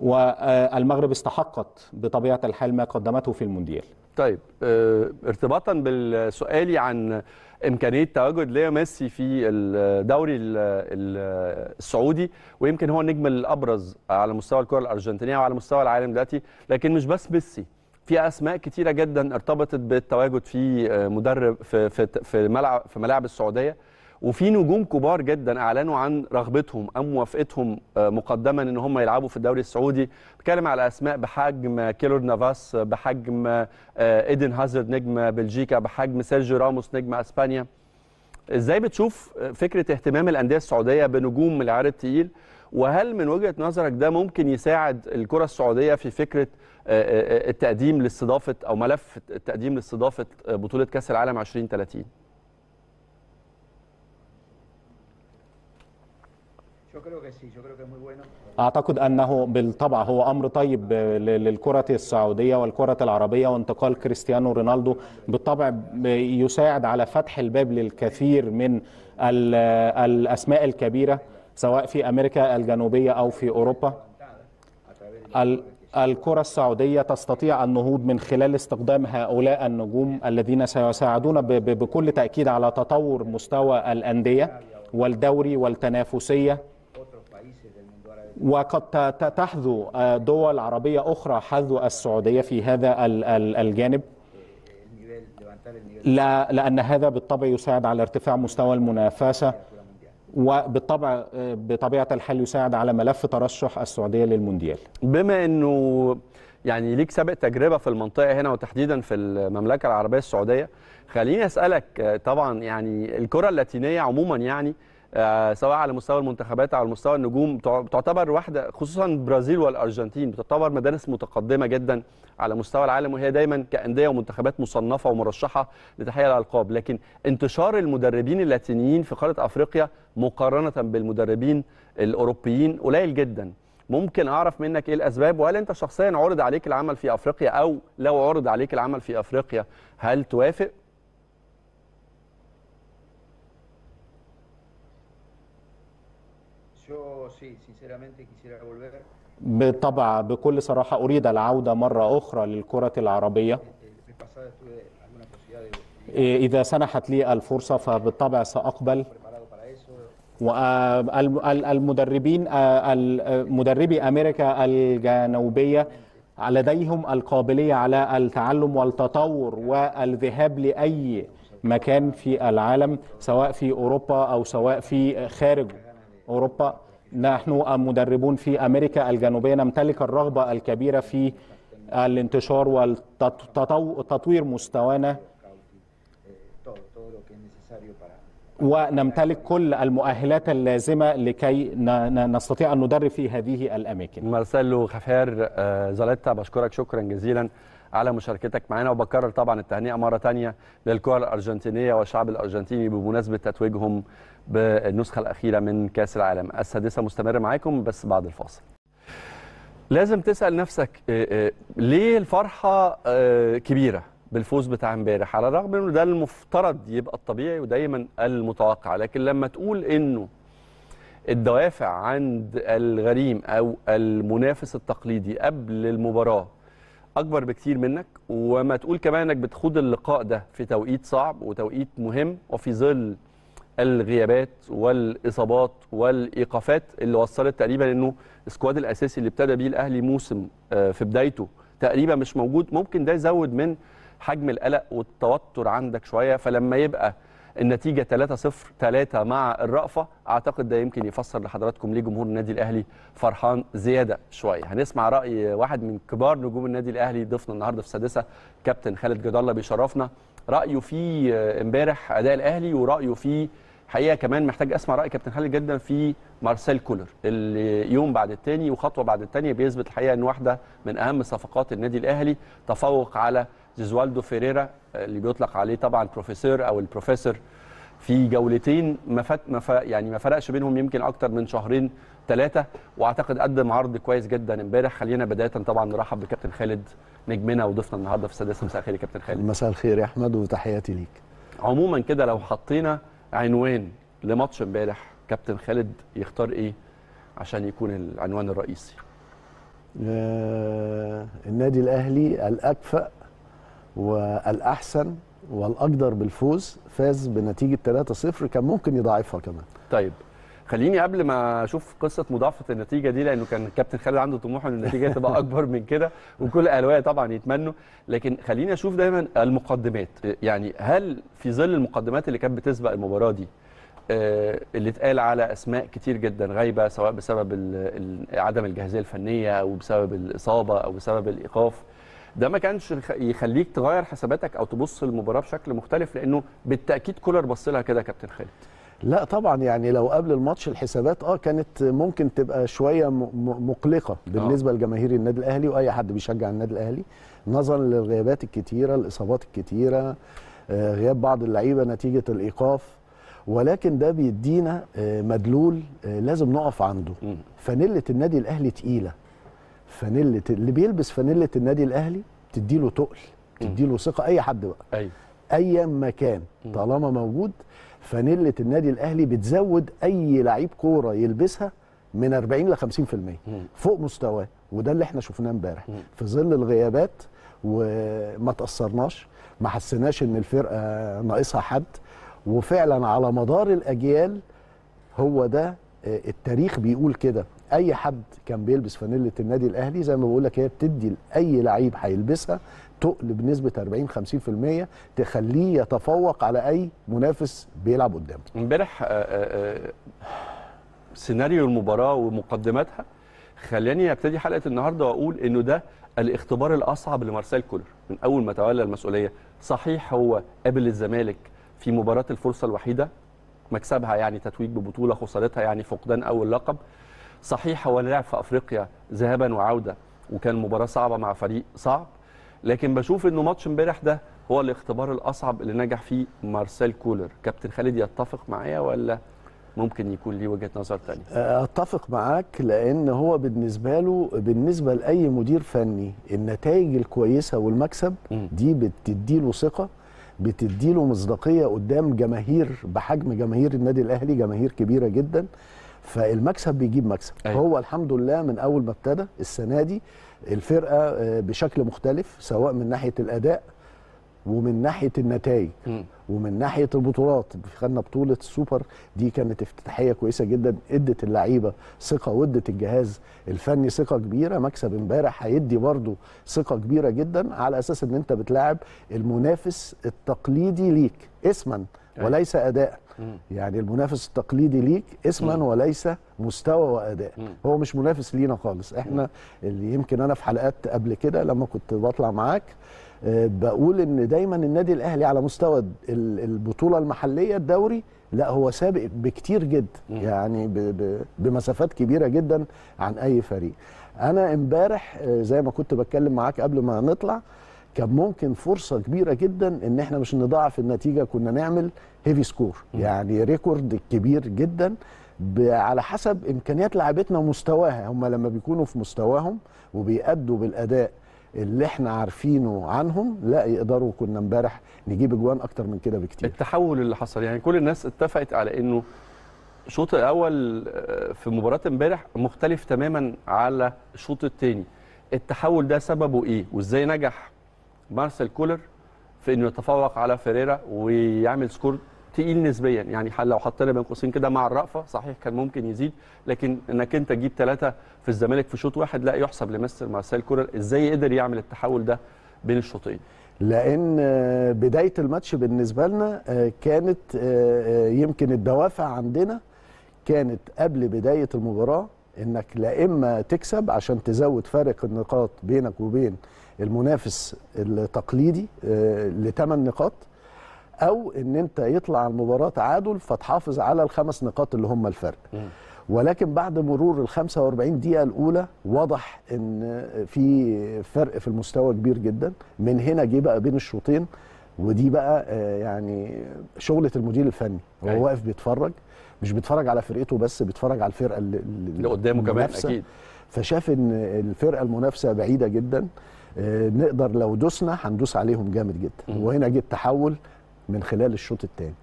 والمغرب آه، استحقت بطبيعة الحال ما قدمته في المونديال طيب آه، ارتباطا بالسؤالي عن امكانيه تواجد ليو ميسي في الدوري السعودي ويمكن هو النجم الابرز على مستوى الكره الارجنتينيه وعلى مستوى العالم دلوقتي لكن مش بس ميسي في اسماء كتيره جدا ارتبطت بالتواجد في آه، مدرب في في في ملعب في ملاعب السعوديه وفي نجوم كبار جدا اعلنوا عن رغبتهم او موافقتهم آه، مقدما ان هم يلعبوا في الدوري السعودي بتكلم على اسماء بحجم كيلور نافاس بحجم آه، ايدن هازارد نجم بلجيكا بحجم سيرجيو راموس نجم اسبانيا ازاي بتشوف آه، فكره اهتمام الانديه السعوديه بنجوم العيار التقيل وهل من وجهه نظرك ده ممكن يساعد الكره السعوديه في فكره التقديم لاستضافه او ملف التقديم لاستضافه بطوله كاس العالم 2030 اعتقد انه بالطبع هو امر طيب آه، للكره السعوديه والكره العربيه وانتقال كريستيانو رونالدو بالطبع آه، يساعد على فتح الباب للكثير من آه، الاسماء الكبيره سواء في امريكا الجنوبيه او في اوروبا الكرة السعودية تستطيع النهوض من خلال استخدام هؤلاء النجوم الذين سيساعدون بكل تأكيد على تطور مستوى الأندية والدوري والتنافسية وقد تحذو آه، دول عربية أخرى حذو السعودية في هذا الجانب لا لأن هذا بالطبع يساعد على ارتفاع مستوى المنافسة وبالطبع آه، بطبيعة الحال يساعد على ملف ترشح السعودية للمونديال بما أنه يعني ليك سابق تجربة في المنطقة هنا وتحديدا في المملكة العربية السعودية خليني أسألك آه، طبعا يعني الكرة اللاتينية عموما يعني آه، سواء على مستوى المنتخبات او على مستوى النجوم تعتبر واحده خصوصا البرازيل والارجنتين بتعتبر مدارس متقدمه جدا على مستوى العالم وهي دايما كانديه ومنتخبات مصنفه ومرشحه لتحقيق الالقاب لكن انتشار المدربين اللاتينيين في قاره افريقيا مقارنه بالمدربين الاوروبيين قليل جدا ممكن اعرف منك ايه الاسباب وهل انت شخصيا عرض عليك العمل في افريقيا او لو عرض عليك العمل في افريقيا هل توافق sí, sinceramente quisiera volver. بالطبع بكل صراحة أريد العودة مرة أخرى للكرة العربية eh, eh, إيه، إذا سنحت لي الفرصة فبالطبع سأقبل والمدربين آه، آه، مدربي أمريكا الجنوبية لديهم القابلية على التعلم والتطور والذهاب لأي مكان في العالم سواء في أوروبا أو سواء في خارج أوروبا نحن مدربون في أمريكا الجنوبية نمتلك الرغبة الكبيرة في الانتشار وتطوير مستوانا ونمتلك كل المؤهلات اللازمة لكي نستطيع أن ندرب في هذه الأماكن مارسيلو خفير آه، زالتا بشكرك شكرا جزيلا على مشاركتك معنا وبكرر طبعا التهنئة مرة تانية للكرة الأرجنتينية والشعب الأرجنتيني بمناسبة تتويجهم بالنسخه الاخيره من كاس العالم السادسه مستمرة معاكم بس بعد الفاصل لازم تسال نفسك آه، آه، ليه الفرحه آه، كبيره بالفوز بتاع امبارح على الرغم انه ده المفترض يبقى الطبيعي ودايما المتوقع لكن لما تقول انه الدوافع عند الغريم او المنافس التقليدي قبل المباراه اكبر بكتير منك وما تقول كمان انك بتخوض اللقاء ده في توقيت صعب وتوقيت مهم وفي ظل الغيابات والاصابات والايقافات اللي وصلت تقريبا انه السكواد الاساسي اللي ابتدى بيه الاهلي موسم آه، في بدايته تقريبا مش موجود ممكن ده يزود من حجم القلق والتوتر عندك شويه فلما يبقى النتيجه 3 0 3 مع الرأفه اعتقد ده يمكن يفسر لحضراتكم ليه جمهور النادي الاهلي فرحان زياده شويه هنسمع راي واحد من كبار نجوم النادي الاهلي ضيفنا النهارده في السادسه كابتن خالد جد الله بيشرفنا رايه في آه، امبارح اداء الاهلي ورايه في حقيقه كمان محتاج اسمع راي كابتن خالد جدا في مارسيل كولر اللي يوم بعد الثاني وخطوه بعد الثانيه بيثبت الحقيقه ان واحده من اهم صفقات النادي الاهلي تفوق على جيزوالدو فيريرا اللي بيطلق عليه طبعا بروفيسور او البروفيسور في جولتين ما فات ما يعني ما فرقش بينهم يمكن اكتر من شهرين ثلاثه واعتقد قدم عرض كويس جدا امبارح خلينا بدايه طبعا نرحب بكابتن خالد نجمنا وضيفنا النهارده في السادسه مساء الخير يا كابتن خالد مساء الخير يا احمد وتحياتي ليك عموما كده لو حطينا عنوان لماتش امبارح كابتن خالد يختار ايه عشان يكون العنوان الرئيسي آه، النادي الاهلي الاكفأ والاحسن والاقدر بالفوز فاز بنتيجه 3-0 كان ممكن يضاعفها كمان طيب خليني قبل ما اشوف قصه مضاعفه النتيجه دي لانه كان الكابتن خالد عنده طموح ان النتيجه تبقى [laughs] اكبر من كده وكل الاهلاويه طبعا يتمنوا لكن خليني اشوف دايما المقدمات يعني هل في ظل المقدمات اللي كانت بتسبق المباراه دي آه، اللي اتقال على اسماء كتير جدا غايبه سواء بسبب عدم الجاهزيه الفنيه او بسبب الاصابه او بسبب الايقاف ده ما كانش يخليك تغير حساباتك او تبص المباراه بشكل مختلف لانه بالتاكيد كولر بص لها كده كابتن خالد لا طبعا يعني لو قبل الماتش الحسابات اه كانت ممكن تبقى شويه مقلقه آه. بالنسبه أوه. لجماهير النادي الاهلي واي حد بيشجع النادي الاهلي نظرا للغيابات الكتيره الاصابات الكتيره آه غياب بعض اللعيبه نتيجه الايقاف ولكن ده بيدينا آه مدلول آه لازم نقف عنده م. فانيله النادي الاهلي تقيله فانيله اللي بيلبس فانيله النادي الاهلي تديله تقل تديله ثقه اي حد بقى أي. أيوه. ايا ما كان طالما موجود فانيله النادي الاهلي بتزود اي لعيب كوره يلبسها من 40 ل 50% فوق مستواه وده اللي احنا شفناه امبارح في ظل الغيابات وما تاثرناش ما حسيناش ان الفرقه ناقصها حد وفعلا على مدار الاجيال هو ده آه، التاريخ بيقول كده اي حد كان بيلبس فانيله النادي الاهلي زي ما بقول لك هي بتدي لاي لعيب هيلبسها تقل بنسبه 40 50% تخليه يتفوق على اي منافس بيلعب قدامه. امبارح آه، آه، آه، سيناريو المباراه ومقدماتها خلاني ابتدي حلقه النهارده واقول انه ده الاختبار الاصعب لمارسيل كولر من اول ما تولى المسؤوليه صحيح هو قابل الزمالك في مباراه الفرصه الوحيده مكسبها يعني تتويج ببطوله خسارتها يعني فقدان اول لقب صحيح هو لعب في افريقيا ذهابا وعوده وكان مباراه صعبه مع فريق صعب لكن بشوف انه ماتش امبارح ده هو الاختبار الاصعب اللي نجح فيه مارسيل كولر كابتن خالد يتفق معايا ولا ممكن يكون ليه وجهه نظر ثانيه أه، اتفق معاك لان هو بالنسبه له بالنسبه لاي مدير فني النتائج الكويسه والمكسب دي بتديله ثقه بتديله مصداقيه قدام جماهير بحجم جماهير النادي الاهلي جماهير كبيره جدا فالمكسب بيجيب مكسب أيوة. هو الحمد لله من اول ما ابتدى السنه دي الفرقه آه، بشكل مختلف سواء من ناحيه الاداء ومن ناحيه النتائج ومن ناحيه البطولات خدنا بطوله السوبر دي كانت افتتاحيه كويسه جدا ادت اللعيبه ثقه وادت الجهاز الفني ثقه كبيره مكسب امبارح هيدي برضه ثقه كبيره جدا على اساس ان انت بتلاعب المنافس التقليدي ليك اسما أيوة. وليس اداء يعني المنافس التقليدي ليك اسما وليس مستوى واداء هو مش منافس لينا خالص احنا اللي يمكن انا في حلقات قبل كده لما كنت بطلع معاك آه، بقول ان دايما النادي الاهلي على مستوى البطوله المحليه الدوري لا هو سابق بكتير جدا يعني بمسافات كبيره جدا عن اي فريق انا امبارح آه، زي ما كنت بتكلم معاك قبل ما نطلع كان ممكن فرصه كبيره جدا ان احنا مش نضاعف النتيجه كنا نعمل هيفي سكور يعني ريكورد كبير جدا على حسب امكانيات لعيبتنا ومستواها هم لما بيكونوا في مستواهم وبيأدوا بالاداء اللي احنا عارفينه عنهم لا يقدروا كنا امبارح نجيب اجوان اكتر من كده بكتير التحول اللي حصل يعني كل الناس اتفقت على انه الشوط الاول آه، في مباراه امبارح مختلف تماما على الشوط الثاني التحول ده سببه ايه وازاي نجح مارسيل كولر في انه يتفوق على فيريرا ويعمل سكور تقيل نسبيا يعني لو حطينا بين قوسين كده مع الرأفة صحيح كان ممكن يزيد لكن انك انت تجيب ثلاثة في الزمالك في شوط واحد لا يحسب لمستر مارسيل كولر ازاي قدر يعمل التحول ده بين الشوطين لان آه، بدايه الماتش بالنسبه لنا آه، كانت آه، يمكن الدوافع عندنا كانت قبل بدايه المباراه انك لا اما تكسب عشان تزود فارق النقاط بينك وبين المنافس التقليدي لثمان نقاط او ان انت يطلع المباراه تعادل فتحافظ على الخمس نقاط اللي هم الفرق ولكن بعد مرور ال 45 دقيقه الاولى وضح ان في فرق في المستوى كبير جدا من هنا جه بقى بين الشوطين ودي بقى آه، يعني شغله المدير الفني هو أيوة. واقف بيتفرج مش بيتفرج على فرقته بس بيتفرج على الفرقه اللي قدامه كمان اكيد فشاف ان الفرقه المنافسه بعيده جدا آه، نقدر لو دوسنا هندوس عليهم جامد جدا وهنا جه التحول من خلال الشوط الثاني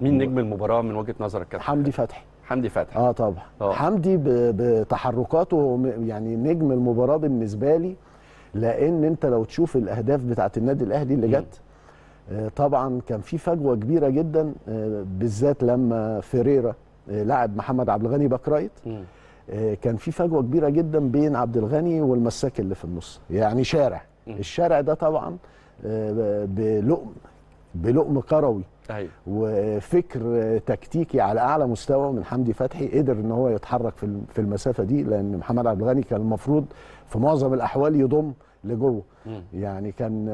مين نجم المباراه من وجهه نظرك كابتن حمدي فتحي حمدي فتحي اه طبعا أوه. حمدي بتحركاته يعني نجم المباراه بالنسبه لي لان انت لو تشوف الاهداف بتاعه النادي الاهلي اللي جت آه، طبعا كان في فجوه كبيره جدا آه، بالذات لما فيريرا آه، لاعب محمد عبد الغني باك رايت كان في فجوه كبيره جدا بين عبد الغني والمساك اللي في النص يعني شارع الشارع ده طبعا بلقم بلقم كروي أيوة. وفكر تكتيكي على اعلى مستوى من حمدي فتحي قدر ان هو يتحرك في المسافه دي لان محمد عبد الغني كان المفروض في معظم الاحوال يضم لجوه يعني كان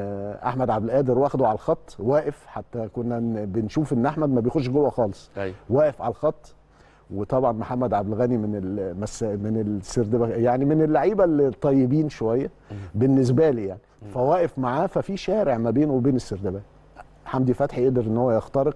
احمد عبد القادر واخده على الخط واقف حتى كنا بنشوف ان احمد ما بيخش جوه خالص أيوة. واقف على الخط وطبعا محمد عبد الغني من المس... من السردبه يعني من اللعيبه الطيبين شويه بالنسبه لي يعني فواقف معاه ففي شارع ما بينه وبين السردبه حمدي فتحي قدر ان هو يخترق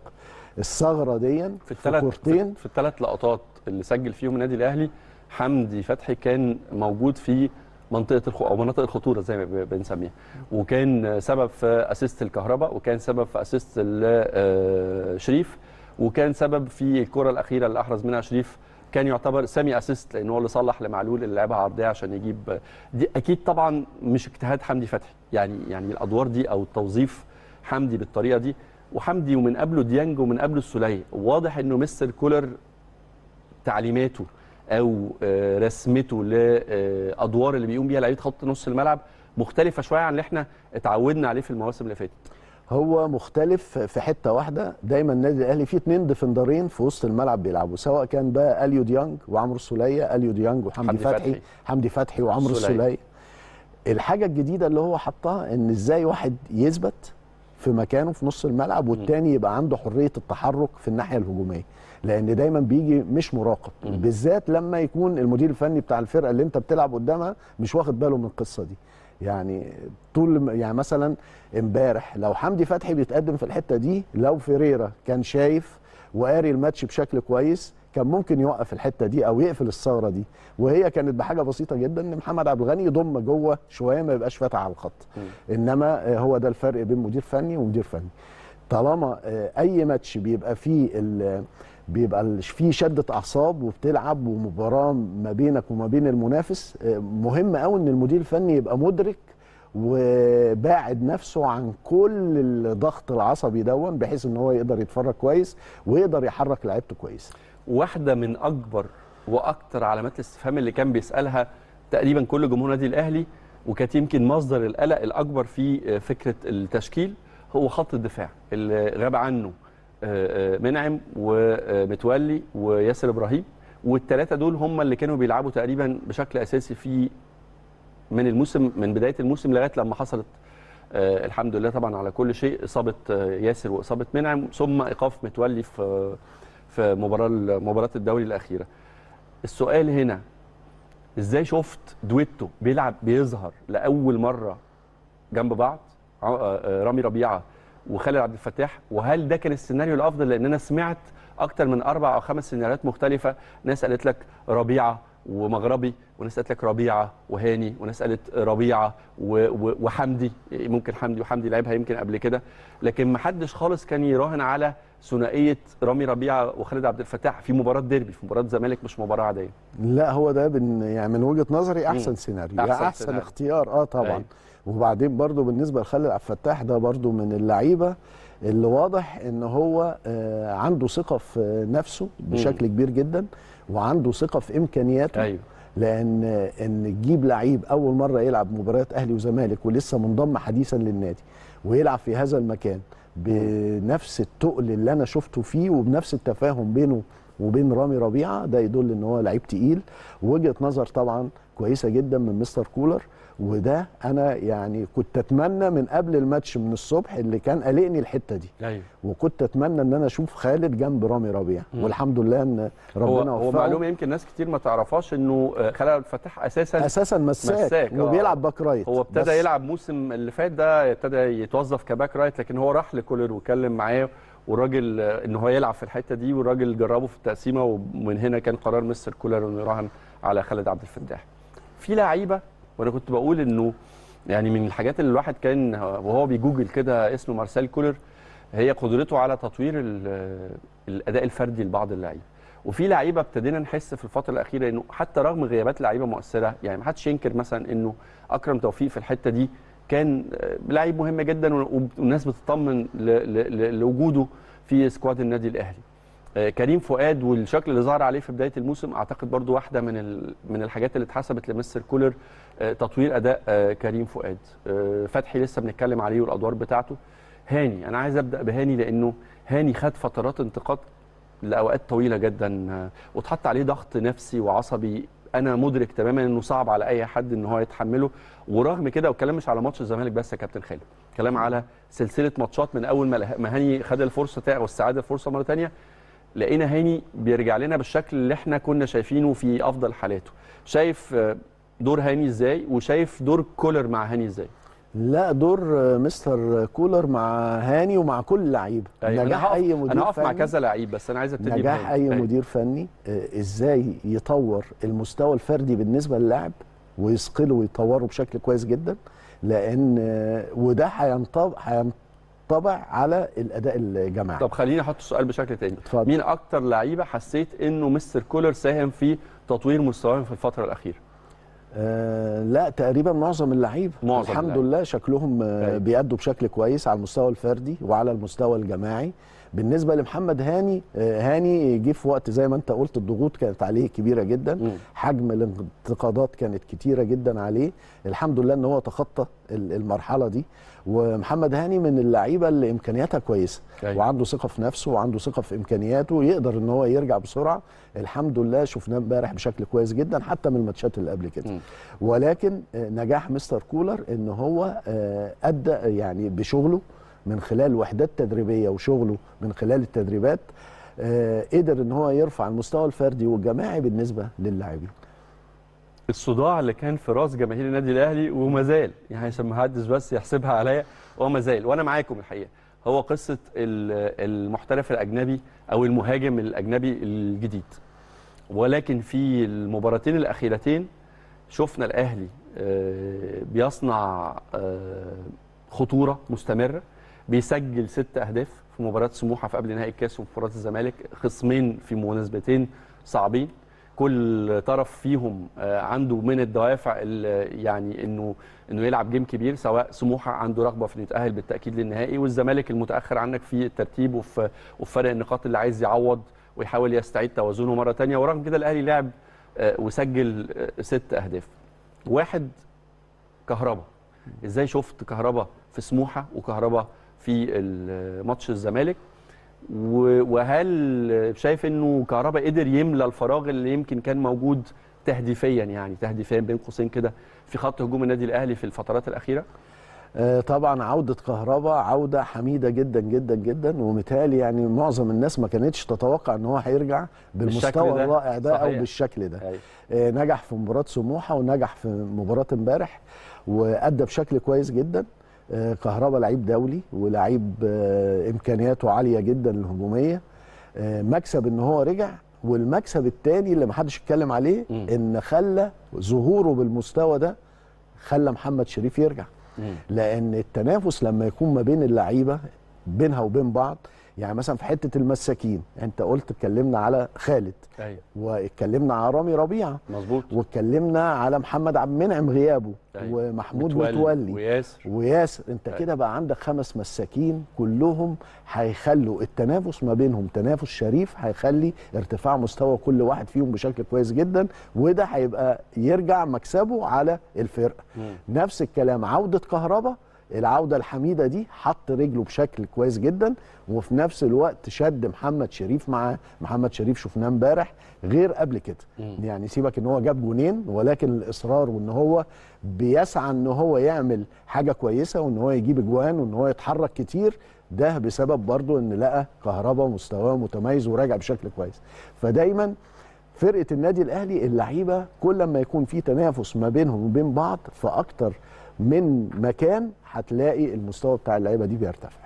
الثغره دي في الثلاث في, في الثلاث لقطات اللي سجل فيهم النادي الاهلي حمدي فتحي كان موجود في منطقه الخ... او مناطق الخطوره زي ما بنسميها وكان سبب في اسيست الكهرباء وكان سبب في اسيست آه، شريف وكان سبب في الكره الاخيره اللي احرز منها شريف كان يعتبر سامي اسيست لان هو اللي صلح لمعلول اللي لعبها عرضيه عشان يجيب دي اكيد طبعا مش اجتهاد حمدي فتحي يعني يعني الادوار دي او التوظيف حمدي بالطريقه دي وحمدي ومن قبله ديانج ومن قبله السليه واضح انه مستر كولر تعليماته او آه، رسمته لادوار اللي بيقوم بيها لعيبه خط نص الملعب مختلفه شويه عن اللي احنا اتعودنا عليه في المواسم اللي فاتت هو مختلف في حته واحده دايما النادي الاهلي فيه اثنين ديفندرين في وسط الملعب بيلعبوا سواء كان بقى اليو ديانج وعمرو السوليه اليو ديانج وحمدي فتحي, فتحي حمدي فتحي وعمرو السوليه الحاجه الجديده اللي هو حطها ان ازاي واحد يثبت في مكانه في نص الملعب والتاني يبقى عنده حريه التحرك في الناحيه الهجوميه لان دايما بيجي مش مراقب بالذات لما يكون المدير الفني بتاع الفرقه اللي انت بتلعب قدامها مش واخد باله من القصه دي يعني طول يعني مثلا امبارح لو حمدي فتحي بيتقدم في الحته دي لو فيريرا كان شايف وقاري الماتش بشكل كويس كان ممكن يوقف الحته دي او يقفل الثغره دي وهي كانت بحاجه بسيطه جدا ان محمد عبد الغني يضم جوه شويه ما يبقاش فاتح على الخط م. انما آه، هو ده الفرق بين مدير فني ومدير فني طالما آه، اي ماتش بيبقى فيه بيبقى فيه شده اعصاب وبتلعب ومباراه ما بينك وما بين المنافس آه، مهم قوي ان المدير الفني يبقى مدرك وباعد نفسه عن كل الضغط العصبي دون بحيث ان هو يقدر يتفرج كويس ويقدر يحرك لعيبته كويس واحدة من أكبر واكثر علامات الاستفهام اللي كان بيسألها تقريبا كل جمهور النادي الأهلي وكانت يمكن مصدر القلق الأكبر في آه، فكرة التشكيل هو خط الدفاع اللي غاب عنه آه، آه، منعم ومتولي وياسر إبراهيم والثلاثة دول هم اللي كانوا بيلعبوا تقريبا بشكل أساسي في من الموسم من بداية الموسم لغاية لما حصلت الحمد لله طبعا على كل شيء إصابة ياسر وإصابة منعم ثم إيقاف متولي في في مباراه مباراه الدوري الاخيره السؤال هنا ازاي شفت دويتو بيلعب بيظهر لاول مره جنب بعض آه، آه، رامي ربيعه وخالد عبد الفتاح وهل ده كان السيناريو الافضل لان انا سمعت اكتر من اربع او خمس سيناريوهات مختلفه ناس قالت لك ربيعه ومغربي وناس قالت لك ربيعه وهاني وناس قالت ربيعه وحمدي ممكن حمدي وحمدي لعبها يمكن قبل كده لكن ما حدش خالص كان يراهن على ثنائيه رامي ربيعه وخالد عبد الفتاح في مباراه ديربي في مباراه زمالك مش مباراه عاديه لا هو ده من يعني من وجهه نظري احسن سيناريو احسن, أحسن سيناريو. اختيار اه طبعا أي. أيوة. وبعدين برضو بالنسبه لخالد عبد الفتاح ده برضو من اللعيبه اللي واضح ان هو آه، عنده ثقه في نفسه بشكل كبير جدا وعنده ثقه في امكانياته أيوه. لان ان تجيب لعيب اول مره يلعب مباريات اهلي وزمالك ولسه منضم حديثا للنادي ويلعب في هذا المكان بنفس التقل اللي انا شفته فيه وبنفس التفاهم بينه وبين رامي ربيعه ده يدل ان هو لعيب تقيل وجهه نظر طبعا كويسه جدا من مستر كولر وده انا يعني كنت اتمنى من قبل الماتش من الصبح اللي كان قلقني الحته دي أيوه. وكنت اتمنى ان انا اشوف خالد جنب رامي ربيع والحمد لله ان ربنا وفقه هو معلومه يمكن ناس كتير ما تعرفهاش انه آه، خالد عبد الفتاح اساسا اساسا مساك, مساك. وبيلعب آه. باك رايت هو ابتدى يلعب موسم اللي فات ده ابتدى يتوظف كباك رايت لكن هو راح لكولر واتكلم معاه والراجل آه، ان هو يلعب في الحته دي والراجل جربه في التقسيمه ومن هنا كان قرار مستر كولر انه يراهن على خالد عبد الفتاح في لعيبه وانا كنت بقول انه يعني من الحاجات اللي الواحد كان وهو بيجوجل كده اسمه مارسيل كولر هي قدرته على تطوير الاداء الفردي لبعض اللعيبه وفي لعيبه ابتدينا نحس في الفتره الاخيره انه حتى رغم غيابات لعيبه مؤثره يعني ما حدش ينكر مثلا انه اكرم توفيق في الحته دي كان لعيب مهم جدا والناس بتطمن لوجوده في سكواد النادي الاهلي آه، كريم فؤاد والشكل اللي ظهر عليه في بدايه الموسم اعتقد برضو واحده من من الحاجات اللي اتحسبت لمستر كولر آه، تطوير اداء آه، كريم فؤاد فتحي لسه بنتكلم عليه والادوار بتاعته هاني انا عايز ابدا بهاني لانه هاني خد فترات انتقاد لاوقات طويله جدا واتحط عليه ضغط نفسي وعصبي انا مدرك تماما انه صعب على اي حد ان هو يتحمله ورغم كده والكلام مش على ماتش الزمالك بس يا كابتن خالد كلام على سلسله ماتشات من اول ما هاني خد الفرصه واستعاد الفرصه مره ثانيه لقينا هاني بيرجع لنا بالشكل اللي احنا كنا شايفينه في افضل حالاته شايف آه، دور هاني ازاي وشايف دور كولر مع هاني ازاي لا دور آه، مستر كولر مع هاني ومع كل اللعيبه أيوة. نجاح اي مدير انا هقف مع كذا لعيب بس انا عايز ابتدي نجاح اي أيوة. مدير فني آه، ازاي يطور المستوى الفردي بالنسبه للاعب ويثقله ويطوره بشكل كويس جدا لان وده هينطبق طبع على الاداء الجماعي طب خليني احط السؤال بشكل تاني اتفضل. مين اكتر لعيبه حسيت انه مستر كولر ساهم في تطوير مستواهم في الفتره الاخيره آه لا تقريبا معظم اللعيبه الحمد اللعيب. لله شكلهم آه طيب. بيأدوا بشكل كويس على المستوى الفردي وعلى المستوى الجماعي بالنسبه لمحمد هاني آه، هاني جه في وقت زي ما انت قلت الضغوط كانت عليه كبيره جدا م. حجم الانتقادات كانت كتيره جدا عليه الحمد لله ان هو تخطى المرحله دي ومحمد هاني من اللعيبه اللي امكانياتها كويسه أيوة. وعنده ثقه في نفسه وعنده ثقه في امكانياته يقدر ان هو يرجع بسرعه الحمد لله شفناه امبارح بشكل كويس جدا حتى من الماتشات اللي قبل كده م. ولكن آه، نجاح مستر كولر ان هو آه، ادى يعني بشغله من خلال وحدات تدريبيه وشغله من خلال التدريبات آه، قدر ان هو يرفع المستوى الفردي والجماعي بالنسبه للاعبين. الصداع اللي كان في راس جماهير النادي الاهلي وما زال يعني عشان ما حدش بس يحسبها عليا وما زال وانا معاكم الحقيقه هو قصه المحترف الاجنبي او المهاجم الاجنبي الجديد ولكن في المباراتين الاخيرتين شفنا الاهلي آه، بيصنع آه، خطوره مستمره بيسجل ست اهداف في مباراه سموحه في قبل نهائي الكاس ومباراه الزمالك خصمين في مناسبتين صعبين كل طرف فيهم آه، عنده من الدوافع يعني انه انه يلعب جيم كبير سواء سموحه عنده رغبه في انه يتاهل بالتاكيد للنهائي والزمالك المتاخر عنك في الترتيب وفي فرق النقاط اللي عايز يعوض ويحاول يستعيد توازنه مره ثانيه ورغم كده الاهلي لعب آه، وسجل آه، ست اهداف واحد كهربا ازاي شفت كهربا في سموحه وكهربا في ماتش الزمالك وهل شايف انه كهربا قدر يملى الفراغ اللي يمكن كان موجود تهديفيا يعني تهديفيا بين قوسين كده في خط هجوم النادي الاهلي في الفترات الاخيره آه، طبعا عودة كهربا عودة حميدة جدا جدا جدا ومتهيألي يعني معظم الناس ما كانتش تتوقع ان هو هيرجع بالمستوى الرائع ده, ده او بالشكل ده أي. أيوه. آه، نجح في مباراة سموحة ونجح في مباراة امبارح وأدى بشكل كويس جدا آه، كهربا لعيب دولي ولعيب آه، امكانياته عاليه جدا الهجوميه آه، مكسب ان هو رجع والمكسب الثاني اللي محدش اتكلم عليه م. ان خلى ظهوره بالمستوى ده خلى محمد شريف يرجع م. لان التنافس لما يكون ما بين اللعيبه بينها وبين بعض يعني مثلا في حته المساكين انت قلت اتكلمنا على خالد ايوه واتكلمنا على رامي ربيعه مظبوط واتكلمنا على محمد عبد المنعم غيابه أيوة. ومحمود متولي, متولي وياسر وياسر انت أيوة. كده بقى عندك خمس مساكين كلهم هيخلوا التنافس ما بينهم تنافس شريف هيخلي ارتفاع مستوى كل واحد فيهم بشكل كويس جدا وده هيبقى يرجع مكسبه على الفرقه نفس الكلام عوده كهرباء العوده الحميده دي حط رجله بشكل كويس جدا وفي نفس الوقت شد محمد شريف معاه محمد شريف شفناه امبارح غير قبل كده م. يعني سيبك ان هو جاب جونين ولكن الاصرار وان هو بيسعى ان هو يعمل حاجه كويسه وان هو يجيب اجوان وان هو يتحرك كتير ده بسبب برضو ان لقى كهربا مستواه متميز وراجع بشكل كويس فدايما فرقه النادي الاهلي اللعيبه كل ما يكون في تنافس ما بينهم وبين بعض في اكتر من مكان هتلاقي المستوى بتاع اللعيبه دي بيرتفع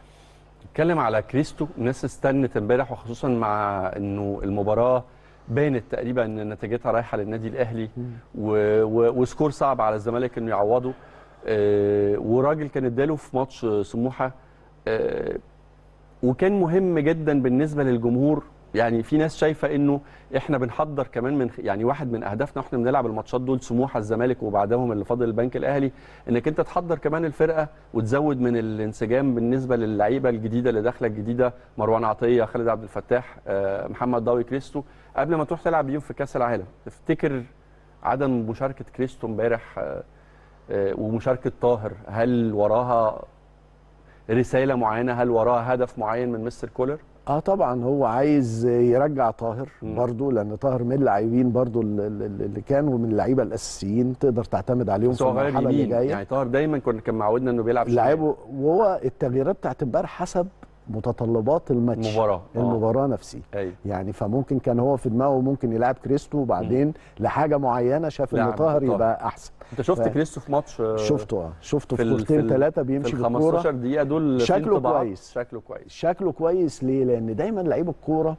نتكلم على كريستو الناس استنت امبارح وخصوصا مع انه المباراه بانت تقريبا ان نتيجتها رايحه للنادي الاهلي و... و... وسكور صعب على الزمالك انه يعوضه آه وراجل كان اداله في ماتش سموحه آه وكان مهم جدا بالنسبه للجمهور يعني في ناس شايفه انه احنا بنحضر كمان من يعني واحد من اهدافنا واحنا بنلعب الماتشات دول سموحه الزمالك وبعدهم اللي فاضل البنك الاهلي انك انت تحضر كمان الفرقه وتزود من الانسجام بالنسبه للعيبه الجديده اللي داخله الجديده مروان عطيه خالد عبد الفتاح آه، محمد ضاوي كريستو قبل ما تروح تلعب بيهم في كاس العالم تفتكر عدم مشاركه كريستو امبارح آه، آه، ومشاركه طاهر هل وراها رساله معينه هل وراها هدف معين من مستر كولر اه طبعا هو عايز يرجع طاهر برضه لان طاهر من اللاعبين برضه اللي كانوا من اللعيبه الاساسيين تقدر تعتمد عليهم في المرحله اللي جايه يعني طاهر دايما كنا كان معودنا انه بيلعب لعبه وهو التغييرات بتاعت امبارح حسب متطلبات الماتش المباراه المباراه آه. نفسي أي. يعني فممكن كان هو في دماغه ممكن يلعب كريستو وبعدين م. لحاجه معينه شاف ان طاهر يبقى احسن انت شفت ف... كريستو في ماتش آه، شفته اه شفته في كورتين ثلاثه بيمشي في 15 دقيقه دول شكله كويس شكله كويس شكله كويس ليه لان دايما لعيب الكوره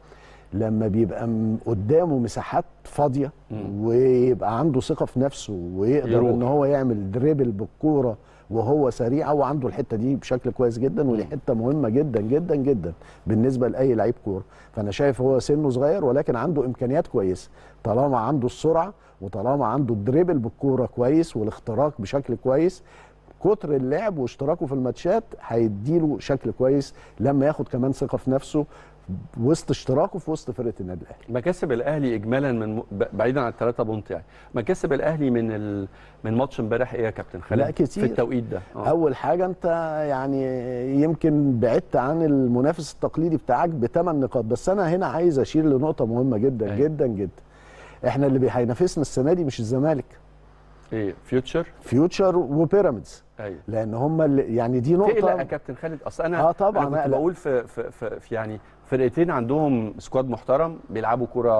لما بيبقى قدامه مساحات فاضيه ويبقى عنده ثقه في نفسه ويقدر يروح. ان هو يعمل دريبل بالكوره وهو سريع وعنده الحته دي بشكل كويس جدا ودي حته مهمه جدا جدا جدا بالنسبه لاي لعيب كوره فانا شايف هو سنه صغير ولكن عنده امكانيات كويسه طالما عنده السرعه وطالما عنده الدريبل بالكوره كويس والاختراق بشكل كويس كتر اللعب واشتراكه في الماتشات هيديله شكل كويس لما ياخد كمان ثقه في نفسه وسط اشتراكه في وسط فرقه النادي الاهلي مكاسب الاهلي اجمالا من بعيدا عن الثلاثه بونت يعني مكاسب الاهلي من ال... من ماتش امبارح ايه يا كابتن خالد لا كتير في التوقيت ده أوه. اول حاجه انت يعني يمكن بعدت عن المنافس التقليدي بتاعك بثمان نقاط بس انا هنا عايز اشير لنقطه مهمه جدا أيه. جدا جدا احنا اللي هينافسنا السنه دي مش الزمالك ايه فيوتشر فيوتشر وبيراميدز ايوه لان هم اللي يعني دي إيه نقطه تقلق يا كابتن خالد اصل انا اه طبعا انا كنت بقول في, في, في, في يعني فرقتين عندهم سكواد محترم بيلعبوا كرة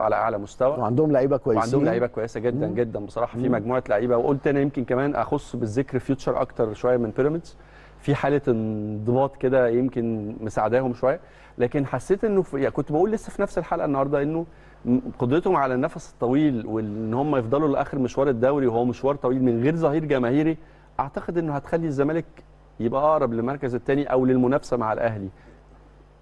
على اعلى مستوى وعندهم لعيبه كويسين وعندهم لعيبه كويسه جدا مم. جدا بصراحه في مجموعه لعيبه وقلت انا يمكن كمان اخص بالذكر فيوتشر اكتر شويه من بيراميدز في حاله انضباط كده يمكن مساعداهم شويه لكن حسيت انه يعني كنت بقول لسه في نفس الحلقه النهارده انه قدرتهم على النفس الطويل وان هم يفضلوا لاخر مشوار الدوري وهو مشوار طويل من غير ظهير جماهيري اعتقد انه هتخلي الزمالك يبقى اقرب للمركز الثاني او للمنافسه مع الاهلي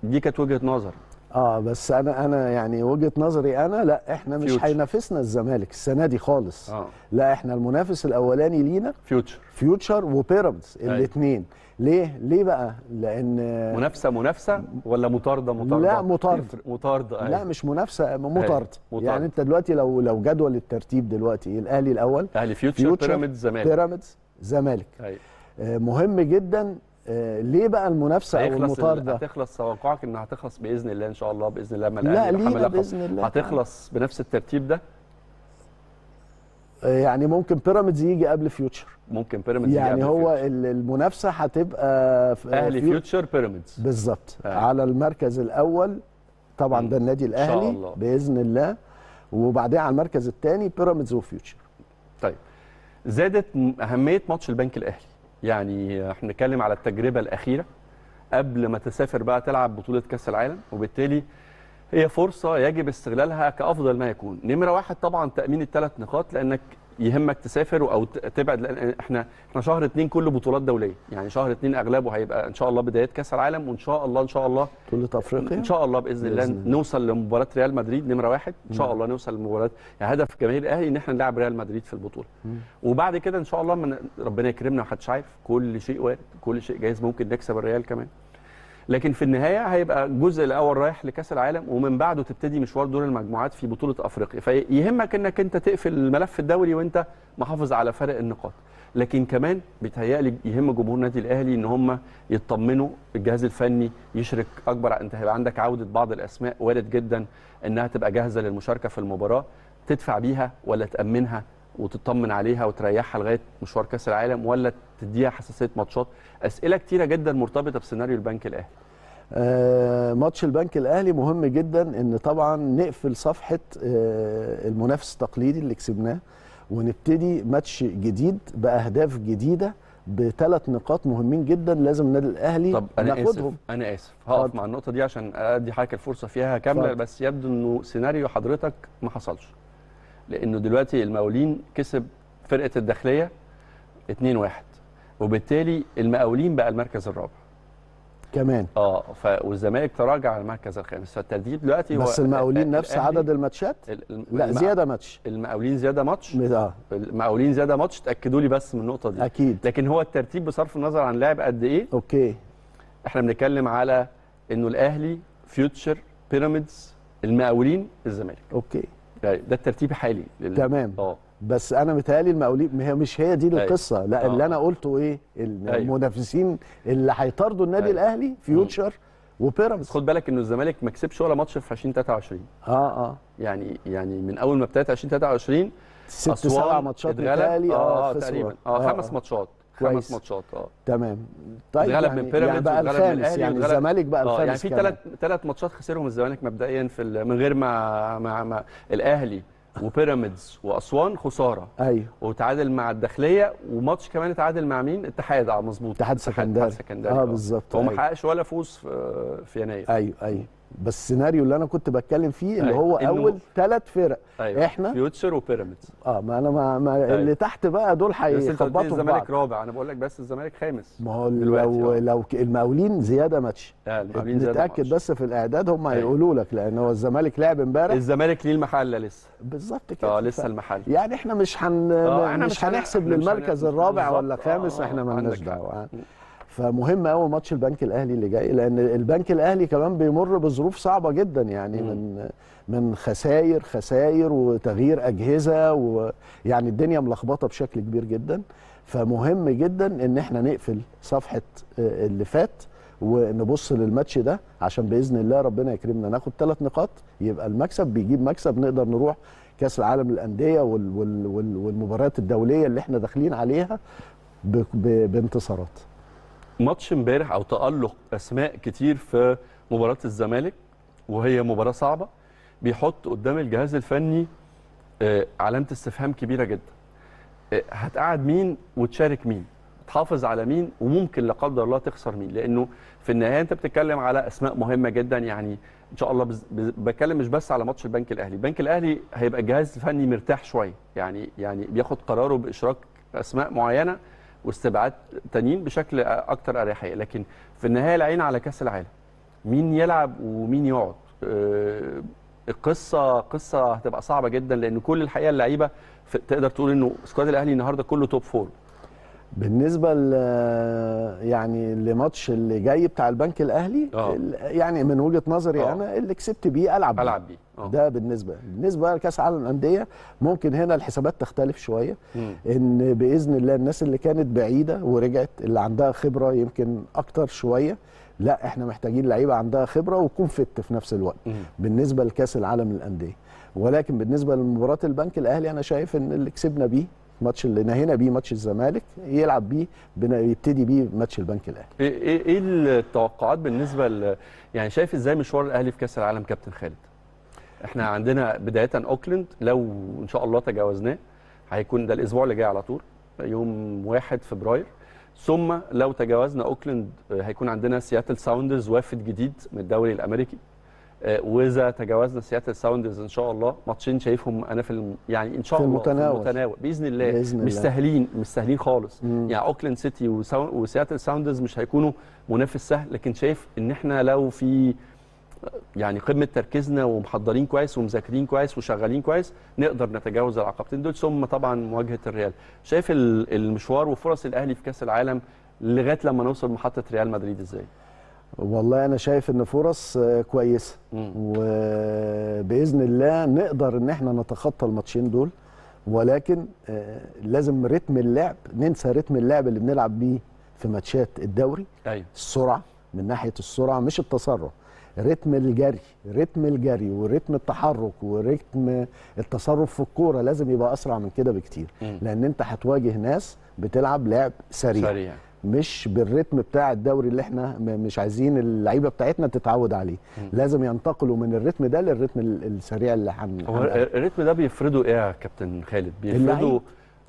دي كانت وجهه نظر اه بس انا انا يعني وجهه نظري انا لا احنا مش هينافسنا الزمالك السنه دي خالص آه. لا احنا المنافس الاولاني لينا فيوتشر فيوتشر وبيراميدز أيوة. الاثنين ليه ليه بقى لان منافسه منافسه ولا مطارده مطارده لا مطارد مطارده أيه. لا مش منافسه مطارد أيه. يعني انت دلوقتي لو لو جدول الترتيب دلوقتي ايه الاهلي الاول اهلي فيوتشر, بيراميدز زمالك بيراميدز زمالك أيه. آه مهم جدا آه ليه بقى المنافسه او المطارده هتخلص توقعك انها هتخلص باذن الله ان شاء الله باذن الله ما لا ليه باذن الله هتخلص بنفس الترتيب ده يعني ممكن بيراميدز يجي قبل فيوتشر ممكن بيراميدز يعني يجي قبل هو فيوتشر. المنافسه هتبقى في اهلي فيوتشر, فيوتشر بيراميدز بالظبط آه. على المركز الاول طبعا ده النادي الاهلي شاء الله. باذن الله وبعدين على المركز الثاني بيراميدز وفيوتشر طيب زادت اهميه ماتش البنك الاهلي يعني احنا بنتكلم على التجربه الاخيره قبل ما تسافر بقى تلعب بطوله كاس العالم وبالتالي هي فرصه يجب استغلالها كافضل ما يكون نمره واحد طبعا تامين الثلاث نقاط لانك يهمك تسافر او تبعد لان احنا احنا شهر اثنين كله بطولات دوليه يعني شهر اثنين اغلبه هيبقى ان شاء الله بدايه كاس العالم وان شاء الله ان شاء الله بطوله افريقيا ان شاء الله باذن الله نوصل لمباراه ريال مدريد نمره واحد ان شاء الله نوصل لمباراه يعني هدف جماهير الاهلي ان احنا نلعب ريال مدريد في البطوله مم. وبعد كده ان شاء الله من ربنا يكرمنا حدش عارف كل شيء وارد كل شيء جايز ممكن نكسب الريال كمان لكن في النهايه هيبقى الجزء الاول رايح لكاس العالم ومن بعده تبتدي مشوار دور المجموعات في بطوله افريقيا فيهمك انك انت تقفل الملف الدولي وانت محافظ على فرق النقاط لكن كمان بيتهيألي يهم جمهور النادي الاهلي ان هم يطمنوا الجهاز الفني يشرك اكبر انت هيبقى عندك عوده بعض الاسماء وارد جدا انها تبقى جاهزه للمشاركه في المباراه تدفع بيها ولا تامنها وتطمن عليها وتريحها لغايه مشوار كاس العالم ولا تديها حساسيه ماتشات اسئله كتيره جدا مرتبطه بسيناريو البنك الاهلي آه ماتش البنك الاهلي مهم جدا ان طبعا نقفل صفحه آه المنافس التقليدي اللي كسبناه ونبتدي ماتش جديد باهداف جديده بثلاث نقاط مهمين جدا لازم النادي الاهلي طب أنا ناخدهم آسف. انا اسف هقف مع النقطه دي عشان ادي حضرتك الفرصه فيها كامله بس يبدو انه سيناريو حضرتك ما حصلش لانه دلوقتي المقاولين كسب فرقه الداخليه 2 1 وبالتالي المقاولين بقى المركز الرابع كمان اه ف... والزمالك تراجع على المركز الخامس فالترتيب دلوقتي هو بس المقاولين نفس عدد الماتشات ال... لا الم... زياده ماتش المقاولين زياده ماتش اه المقاولين زياده ماتش تاكدوا لي بس من النقطه دي اكيد لكن هو الترتيب بصرف النظر عن لاعب قد ايه اوكي احنا بنتكلم على انه الاهلي فيوتشر بيراميدز المقاولين الزمالك اوكي ده الترتيب حالي لل... تمام أوه. بس انا متهيألي المقاولين هي مش هي دي أيوه. القصه أيوة. لا أوه. اللي آه. انا قلته ايه أيوه. المنافسين اللي هيطاردوا النادي أيوة. الاهلي فيوتشر وبيراميدز خد بالك انه الزمالك ما كسبش ولا ماتش في 2023 اه اه يعني يعني من اول ما ابتدت 2023 ست سبع ماتشات متهيألي اه, آه تقريبا اه, آه خمس آه. ماتشات كويس خمس ماتشات اه تمام طيب غلب يعني من بيراميدز يعني بقى الخامس يعني الزمالك بقى الخامس آه، يعني في ثلاث ثلاث ماتشات خسرهم الزمالك مبدئيا في من غير ما مع, مع الاهلي وبيراميدز واسوان خساره ايوه وتعادل مع الداخليه وماتش كمان اتعادل مع مين الاتحاد اه مظبوط اتحاد سكندري اتحاد سكندري اه, آه. بالظبط هو ما أيوه. حققش ولا فوز في آه، يناير ايوه ايوه بس السيناريو اللي انا كنت بتكلم فيه اللي أيوة. هو اول ثلاث فرق أيوة. احنا فيوتشر وبيراميدز اه ما انا ما, ما أيوة. اللي تحت بقى دول هيخبطوا بعض الزمالك رابع انا بقول لك بس الزمالك خامس ما هو لو آه. لو المقاولين زياده ماتش المقاولين زياده متاكد بس في الاعداد هم أيوة. هيقولوا لك لان هو الزمالك لعب امبارح الزمالك ليه المحله لسه بالظبط كده اه لسه المحله يعني احنا مش هن آه مش هنحسب للمركز الرابع ولا الخامس احنا مالناش آه، دعوه فمهم قوي ماتش البنك الاهلي اللي جاي لان البنك الاهلي كمان بيمر بظروف صعبه جدا يعني من من خساير خساير وتغيير اجهزه ويعني الدنيا ملخبطه بشكل كبير جدا فمهم جدا ان احنا نقفل صفحه آه، اللي فات ونبص للماتش ده عشان باذن الله ربنا يكرمنا ناخد ثلاث نقاط يبقى المكسب بيجيب مكسب نقدر نروح كاس العالم للانديه والمباريات الدوليه اللي احنا داخلين عليها بانتصارات ماتش امبارح او تالق اسماء كتير في مباراه الزمالك وهي مباراه صعبه بيحط قدام الجهاز الفني آه، علامه استفهام كبيره جدا آه، هتقعد مين وتشارك مين تحافظ على مين وممكن لا قدر الله تخسر مين لانه في النهايه انت بتتكلم على اسماء مهمه جدا يعني ان شاء الله بز... بز... بتكلم مش بس على ماتش البنك الاهلي البنك الاهلي هيبقى الجهاز الفني مرتاح شويه يعني يعني بياخد قراره باشراك اسماء معينه واستبعاد تانيين بشكل اكتر اريحيه لكن في النهايه العين على كاس العالم مين يلعب ومين يقعد آه، القصه قصه هتبقى صعبه جدا لان كل الحقيقه اللعيبه تقدر تقول انه سكواد الاهلي النهارده كله توب فور بالنسبه ل يعني لماتش اللي جاي بتاع البنك الاهلي أوه. يعني من وجهه نظري أوه. انا اللي كسبت بيه العب العب بيه أوه. ده بالنسبه بالنسبه لكاس عالم الانديه ممكن هنا الحسابات تختلف شويه مم. ان باذن الله الناس اللي كانت بعيده ورجعت اللي عندها خبره يمكن اكتر شويه لا احنا محتاجين لعيبه عندها خبره وتكون فت في نفس الوقت مم. بالنسبه لكاس العالم الانديه ولكن بالنسبه لمباراه البنك الاهلي انا شايف ان اللي كسبنا بيه ماتش اللي نهينا بيه ماتش الزمالك يلعب بيه يبتدي بيه ماتش البنك الاهلي. ايه ايه, إيه التوقعات بالنسبه يعني شايف ازاي مشوار الاهلي في كاس العالم كابتن خالد؟ احنا عندنا بدايه اوكلاند لو ان شاء الله تجاوزناه هيكون ده الاسبوع اللي جاي على طول يوم 1 فبراير ثم لو تجاوزنا اوكلاند هيكون عندنا سياتل ساوندرز وافد جديد من الدوري الامريكي آه، واذا تجاوزنا سياتل ساوندرز ان شاء الله ماتشين شايفهم انا في الم... يعني ان شاء في الله المتناول. في المتناول باذن الله بإذن مستاهلين الله. خالص مم. يعني اوكلاند سيتي وساو... وسياتل ساوندرز مش هيكونوا منافس سهل لكن شايف ان احنا لو في يعني قمه تركيزنا ومحضرين كويس ومذاكرين كويس وشغالين كويس نقدر نتجاوز العقبتين دول ثم طبعا مواجهه الريال شايف المشوار وفرص الاهلي في كاس العالم لغايه لما نوصل محطه ريال مدريد ازاي والله انا شايف ان فرص آه، كويسه وباذن الله نقدر ان احنا نتخطى الماتشين دول ولكن آه، لازم رتم اللعب ننسى رتم اللعب اللي بنلعب بيه في ماتشات الدوري أيوة. السرعه من ناحيه السرعه مش التسرع رتم الجري رتم الجري ورتم التحرك ورتم التصرف في الكوره لازم يبقى اسرع من كده بكتير م. لان انت هتواجه ناس بتلعب لعب سريع, سريع. مش بالريتم بتاع الدوري اللي احنا مش عايزين اللعيبه بتاعتنا تتعود عليه م. لازم ينتقلوا من الريتم ده للريتم السريع اللي هن هو الريتم ده بيفرضوا ايه يا كابتن خالد بيفرضوا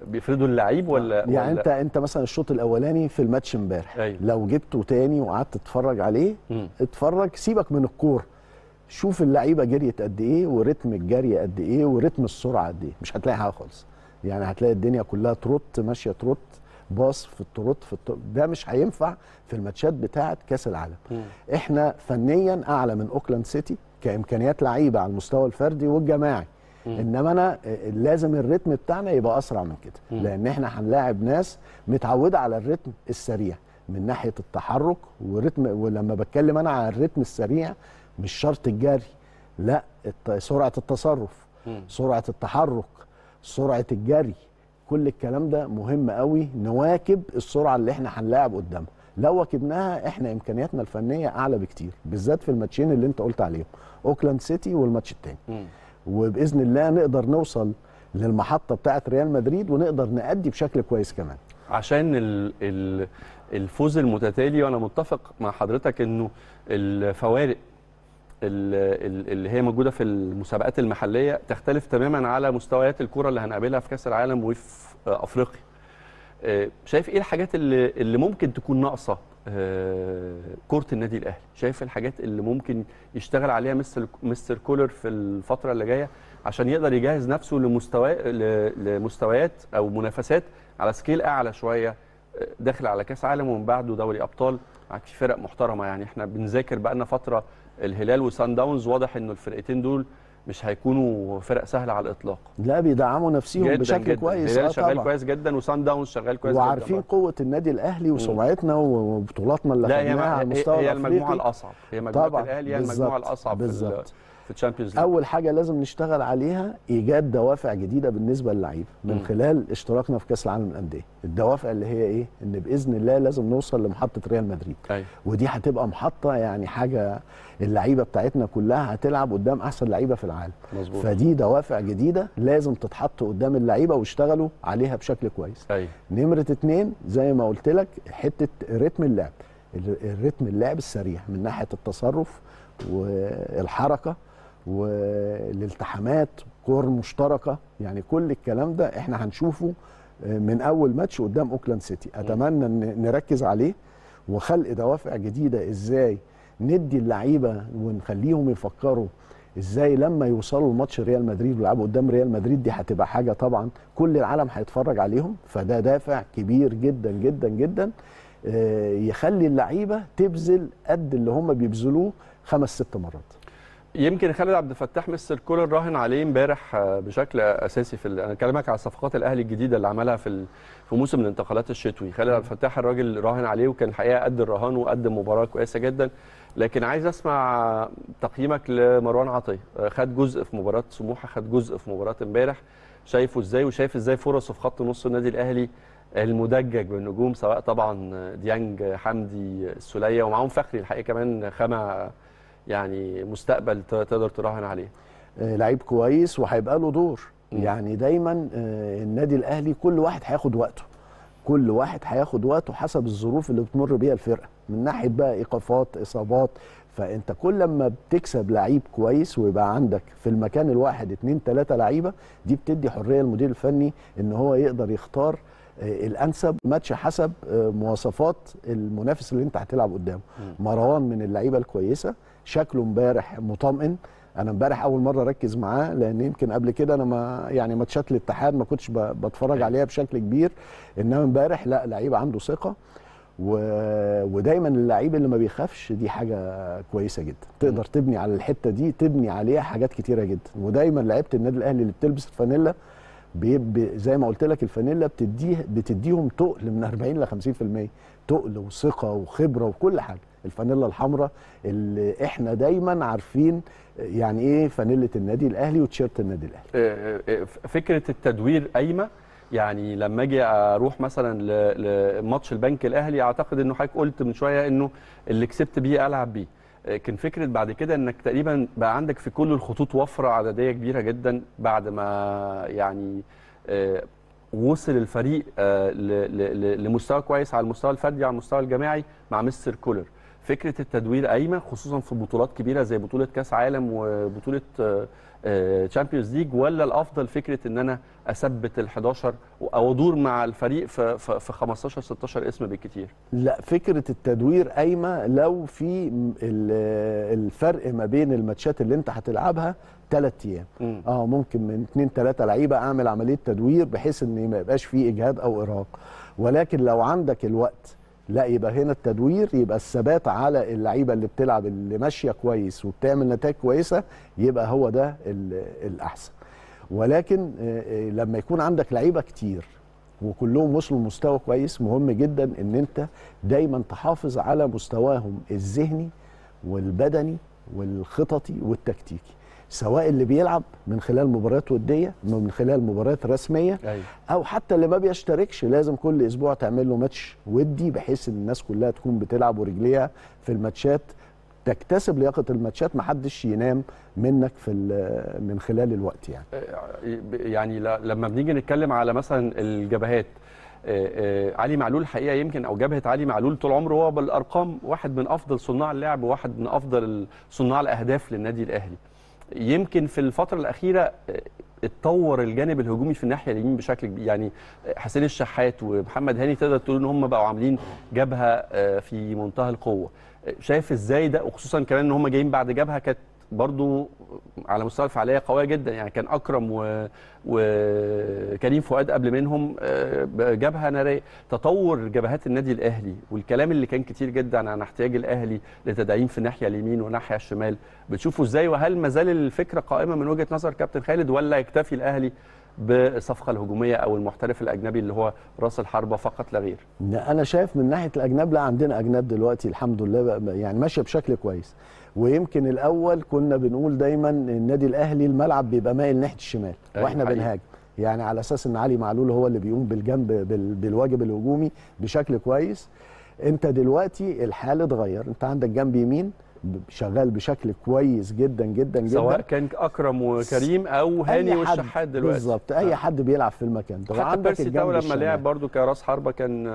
بيفردوا اللعيب ولا يعني ولا انت انت مثلا الشوط الاولاني في الماتش امبارح أيوه. لو جبته تاني وقعدت تتفرج عليه م. اتفرج سيبك من الكوره شوف اللعيبه جريت قد ايه ورتم الجري قد ايه ورتم السرعه قد ايه مش هتلاقي حاجه خالص يعني هتلاقي الدنيا كلها ترط ماشيه ترط باص في الترط في الترط ده مش هينفع في الماتشات بتاعه كاس العالم م. احنا فنيا اعلى من اوكلاند سيتي كامكانيات لعيبه على المستوى الفردي والجماعي انما انا آه، لازم الريتم بتاعنا يبقى اسرع من كده لان احنا هنلاعب ناس متعوده على الريتم السريع من ناحيه التحرك وريتم ولما بتكلم انا عن الريتم السريع مش شرط الجري لا سرعه التصرف سرعه التحرك سرعه الجري كل الكلام ده مهم قوي نواكب السرعه اللي احنا هنلاعب قدامها لو واكبناها احنا امكانياتنا الفنيه اعلى بكتير بالذات في الماتشين اللي انت قلت عليهم اوكلاند سيتي والماتش التاني وباذن الله نقدر نوصل للمحطه بتاعه ريال مدريد ونقدر نأدي بشكل كويس كمان عشان ال ال الفوز المتتالي وانا متفق مع حضرتك انه الفوارق اللي هي موجوده في المسابقات المحليه تختلف تماما على مستويات الكره اللي هنقابلها في كاس العالم وفي افريقيا آه، شايف ايه الحاجات اللي اللي ممكن تكون ناقصه آه، كره النادي الاهلي شايف الحاجات اللي ممكن يشتغل عليها مستر مستر كولر في الفتره اللي جايه عشان يقدر يجهز نفسه لمستوى لمستويات او منافسات على سكيل اعلى شويه آه، داخل على كاس عالم ومن بعده دوري ابطال معاك فرق محترمه يعني احنا بنذاكر بقى لنا فتره الهلال وسان داونز واضح انه الفرقتين دول مش هيكونوا فرق سهله على الاطلاق لا بيدعموا نفسيهم جداً بشكل جداً. كويس الهلال آه، شغال طبعا. كويس جدا وسان داونز شغال كويس وعارفين جدا وعارفين قوه النادي الاهلي وسمعتنا وبطولاتنا اللي خدناها على المستوى الافريقي هي المجموعه الاصعب هي مجموعه الاهلي هي المجموعه الاصعب بالظبط في الشامبيونز ليج اول حاجه لازم نشتغل عليها ايجاد دوافع جديده بالنسبه للعيبه من خلال اشتراكنا في كاس العالم للانديه الدوافع اللي هي ايه ان باذن الله لازم نوصل لمحطه ريال مدريد أي. أيوة. ودي هتبقى محطه يعني حاجه اللعيبه بتاعتنا كلها هتلعب قدام احسن لعيبه في العالم مزبوط. فدي دوافع جديده لازم تتحط قدام اللعيبه واشتغلوا عليها بشكل كويس أي. أيوة. نمره اتنين زي ما قلت لك حته رتم اللعب الريتم اللعب السريع من ناحيه التصرف والحركه والالتحامات كور مشتركه يعني كل الكلام ده احنا هنشوفه آه، من اول ماتش قدام اوكلاند سيتي اتمنى ان نركز عليه وخلق دوافع جديده ازاي ندي اللعيبه ونخليهم يفكروا ازاي لما يوصلوا لماتش ريال مدريد ويلعبوا قدام ريال مدريد دي هتبقى حاجه طبعا كل العالم هيتفرج عليهم فده دافع كبير جدا جدا جدا آه، يخلي اللعيبه تبذل قد اللي هم بيبذلوه خمس ست مرات يمكن خالد عبد الفتاح مستر كولر راهن عليه امبارح آه، بشكل اساسي في انا بكلمك على صفقات الاهلي الجديده اللي عملها في في موسم الانتقالات الشتوي خالد عبد الفتاح الراجل راهن عليه وكان حقيقه قد الرهان وقدم مباراه كويسه جدا لكن عايز اسمع تقييمك لمروان عطيه آه، خد جزء في مباراه سموحه خد جزء في مباراه امبارح شايفه ازاي وشايف ازاي فرصه في خط نص النادي الاهلي المدجج بالنجوم سواء طبعا ديانج حمدي السوليه ومعاهم فخري الحقيقه كمان خامه يعني مستقبل تقدر تراهن عليه آه، لعيب كويس وهيبقى له دور م. يعني دايما آه، النادي الاهلي كل واحد هياخد وقته كل واحد هياخد وقته حسب الظروف اللي بتمر بيها الفرقه من ناحيه بقى ايقافات اصابات فانت كل لما بتكسب لعيب كويس ويبقى عندك في المكان الواحد اتنين تلاته لعيبه دي بتدي حريه للمدير الفني ان هو يقدر يختار آه، الانسب ماتش حسب مواصفات المنافس اللي انت هتلعب قدامه مروان من اللعيبه الكويسه شكله امبارح مطمئن انا امبارح اول مره اركز معاه لان يمكن قبل كده انا ما يعني ماتشات الاتحاد ما كنتش بتفرج عليها بشكل كبير انما امبارح لا لعيب عنده ثقه و... ودايما اللعيب اللي ما بيخافش دي حاجه كويسه جدا تقدر تبني على الحته دي تبني عليها حاجات كتيره جدا ودايما لعيبه النادي الاهلي اللي بتلبس الفانيلا بيب... زي ما قلت لك الفانيلا بتديه بتديهم تقل من 40 ل 50% تقل وثقه وخبره وكل حاجه الفانيلا الحمراء اللي احنا دايما عارفين يعني ايه فانيله النادي الاهلي وتيشيرت النادي الاهلي آه، آه، آه، فكره التدوير قايمه يعني لما اجي اروح مثلا لماتش البنك الاهلي اعتقد انه حضرتك قلت من شويه انه اللي كسبت بيه العب بيه كان فكره بعد كده انك تقريبا بقى عندك في كل الخطوط وفره عدديه كبيره جدا بعد ما يعني وصل الفريق لمستوى كويس على المستوى الفردي على المستوى الجماعي مع مستر كولر فكره التدوير قايمه خصوصا في بطولات كبيره زي بطوله كاس عالم وبطوله تشامبيونز آه، ليج آه، ولا الافضل فكره ان انا اثبت ال 11 او ادور مع الفريق في, 15 16 اسم بالكتير؟ لا فكره التدوير قايمه لو في الفرق ما بين الماتشات اللي انت هتلعبها ثلاث ايام اه ممكن من اثنين ثلاثه لعيبه اعمل عمليه تدوير بحيث ان ما يبقاش فيه اجهاد او ارهاق ولكن لو عندك الوقت لا يبقى هنا التدوير يبقى الثبات على اللعيبه اللي بتلعب اللي ماشيه كويس وبتعمل نتائج كويسه يبقى هو ده الاحسن ولكن آه، آه، لما يكون عندك لعيبه كتير وكلهم وصلوا لمستوى كويس مهم جدا ان انت دايما تحافظ على مستواهم الذهني والبدني والخططي والتكتيكي سواء اللي بيلعب من خلال مباريات وديه من خلال مباريات رسميه أيوه. او حتى اللي ما بيشتركش لازم كل اسبوع تعمل له ماتش ودي بحيث ان الناس كلها تكون بتلعب ورجليها في الماتشات تكتسب لياقه الماتشات ما حدش ينام منك في من خلال الوقت يعني آه، يعني لما بنيجي نتكلم على مثلا الجبهات آه، آه، علي معلول الحقيقه يمكن او جبهه علي معلول طول عمره هو بالارقام واحد من افضل صناع اللعب وواحد من افضل صناع الاهداف للنادي الاهلي يمكن في الفتره الاخيره آه، اتطور الجانب الهجومي في الناحيه اليمين بشكل كبير يعني آه، حسين الشحات ومحمد هاني تقدر تقول ان هم بقوا عاملين جبهه آه، في منتهى القوه شايف ازاي ده وخصوصا كمان ان هم جايين بعد جبهه كانت برضو على مستوى الفعاليه قويه جدا يعني كان اكرم و... وكريم فؤاد قبل منهم آه، جبهه ناريه تطور جبهات النادي الاهلي والكلام اللي كان كتير جدا عن احتياج الاهلي لتدعيم في الناحيه اليمين والناحيه الشمال بتشوفوا ازاي وهل ما زال الفكره قائمه من وجهه نظر كابتن خالد ولا يكتفي الاهلي بالصفقه الهجوميه او المحترف الاجنبي اللي هو راس الحربه فقط لا غير. انا شايف من ناحيه الاجناب لا عندنا اجناب دلوقتي الحمد لله يعني ماشيه بشكل كويس. ويمكن الاول كنا بنقول دايما النادي الاهلي الملعب بيبقى مايل ناحيه الشمال أيوة، واحنا بنهاجم يعني على اساس ان علي معلول هو اللي بيقوم بالجنب بالواجب الهجومي بشكل كويس انت دلوقتي الحال اتغير انت عندك جنب يمين شغال بشكل كويس جدا جدا جدا سواء كان اكرم وكريم او هاني والشحات دلوقتي بالظبط اي آه. حد بيلعب في المكان ده حتى الجنب تاو لما لعب برده كراس حربه كان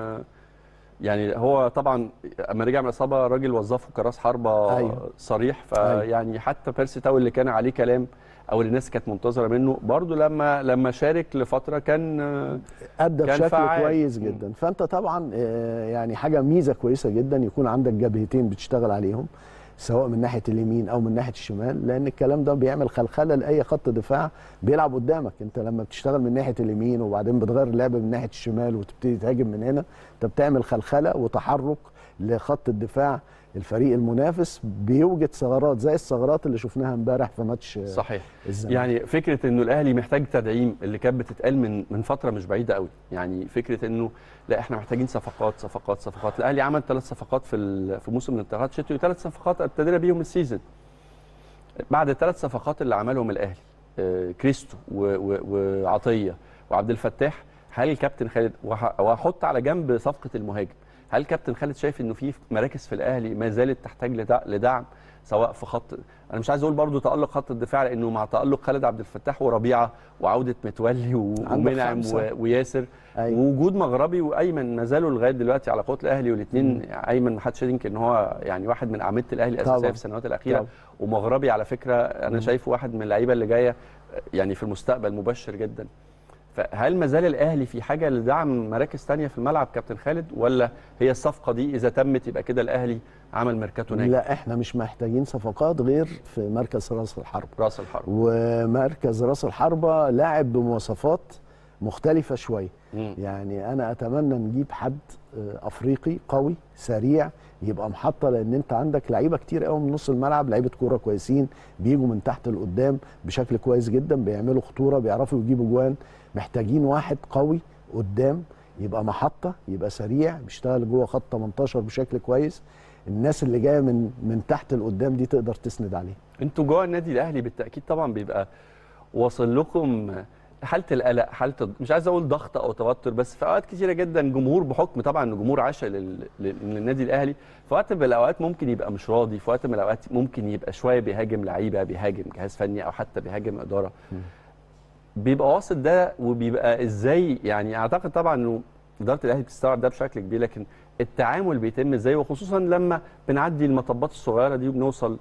يعني هو طبعا اما رجع من الاصابه راجل وظفه كراس حربه أيوه. صريح فيعني أيوه. يعني حتى بيرسي تاو اللي كان عليه كلام او اللي الناس كانت منتظره منه برضه لما لما شارك لفتره كان ادى بشكل فعال. كويس جدا فانت طبعا آه، يعني حاجه ميزه كويسه جدا يكون عندك جبهتين بتشتغل عليهم سواء من ناحيه اليمين او من ناحيه الشمال لان الكلام ده بيعمل خلخله لاي خط دفاع بيلعب قدامك انت لما بتشتغل من ناحيه اليمين وبعدين بتغير اللعب من ناحيه الشمال وتبتدي تهاجم من هنا انت بتعمل خلخله وتحرك لخط الدفاع الفريق المنافس بيوجد ثغرات زي الثغرات اللي شفناها امبارح في ماتش صحيح الزمان. يعني فكره انه الاهلي محتاج تدعيم اللي كانت بتتقال من من فتره مش بعيده قوي يعني فكره انه لا احنا محتاجين صفقات صفقات صفقات الاهلي عمل ثلاث صفقات في في موسم الانتقالات الشتوي ثلاث صفقات ابتدينا بيهم السيزون بعد ثلاث صفقات اللي عملهم الاهلي آه، كريستو وعطيه وعبد الفتاح هل الكابتن خالد وهحط على جنب صفقه المهاجم هل كابتن خالد شايف انه في مراكز في الاهلي ما زالت تحتاج لدعم سواء في خط انا مش عايز اقول برضو تالق خط الدفاع لانه مع تالق خالد عبد الفتاح وربيعه وعوده متولي ومنعم و... وياسر أيوة. ووجود مغربي وايمن ما زالوا لغايه دلوقتي على قوه الاهلي والاثنين ايمن ما حدش ينكر ان هو يعني واحد من اعمده الاهلي الاساسيه في السنوات الاخيره طبعا. ومغربي على فكره انا شايفه واحد من اللعيبه اللي جايه يعني في المستقبل مبشر جدا فهل ما زال الاهلي في حاجه لدعم مراكز ثانيه في الملعب كابتن خالد ولا هي الصفقه دي اذا تمت يبقى كده الاهلي عمل ميركاتو ناجح لا احنا مش محتاجين صفقات غير في مركز راس الحرب راس الحرب ومركز راس الحربه لاعب بمواصفات مختلفه شويه يعني انا اتمنى نجيب حد آه، افريقي قوي سريع يبقى محطه لان انت عندك لعيبه كتير قوي من نص الملعب لعيبه كوره كويسين بيجوا من تحت لقدام بشكل كويس جدا بيعملوا خطوره بيعرفوا يجيبوا جوان محتاجين واحد قوي قدام يبقى محطه يبقى سريع بيشتغل جوه خط 18 بشكل كويس الناس اللي جايه من من تحت لقدام دي تقدر تسند عليه انتوا جوه النادي الاهلي بالتاكيد طبعا بيبقى واصل لكم حاله القلق حاله مش عايز اقول ضغط او توتر بس في اوقات كتيره جدا جمهور بحكم طبعا ان جمهور عاش للنادي الاهلي في وقت من الاوقات ممكن يبقى مش راضي في وقت من الاوقات ممكن يبقى شويه بيهاجم لعيبه بيهاجم جهاز فني او حتى بيهاجم اداره بيبقى واصل ده وبيبقى ازاي يعني اعتقد طبعا انه اداره الاهلي بتستوعب ده بشكل كبير لكن التعامل بيتم ازاي وخصوصا لما بنعدي المطبات الصغيره دي وبنوصل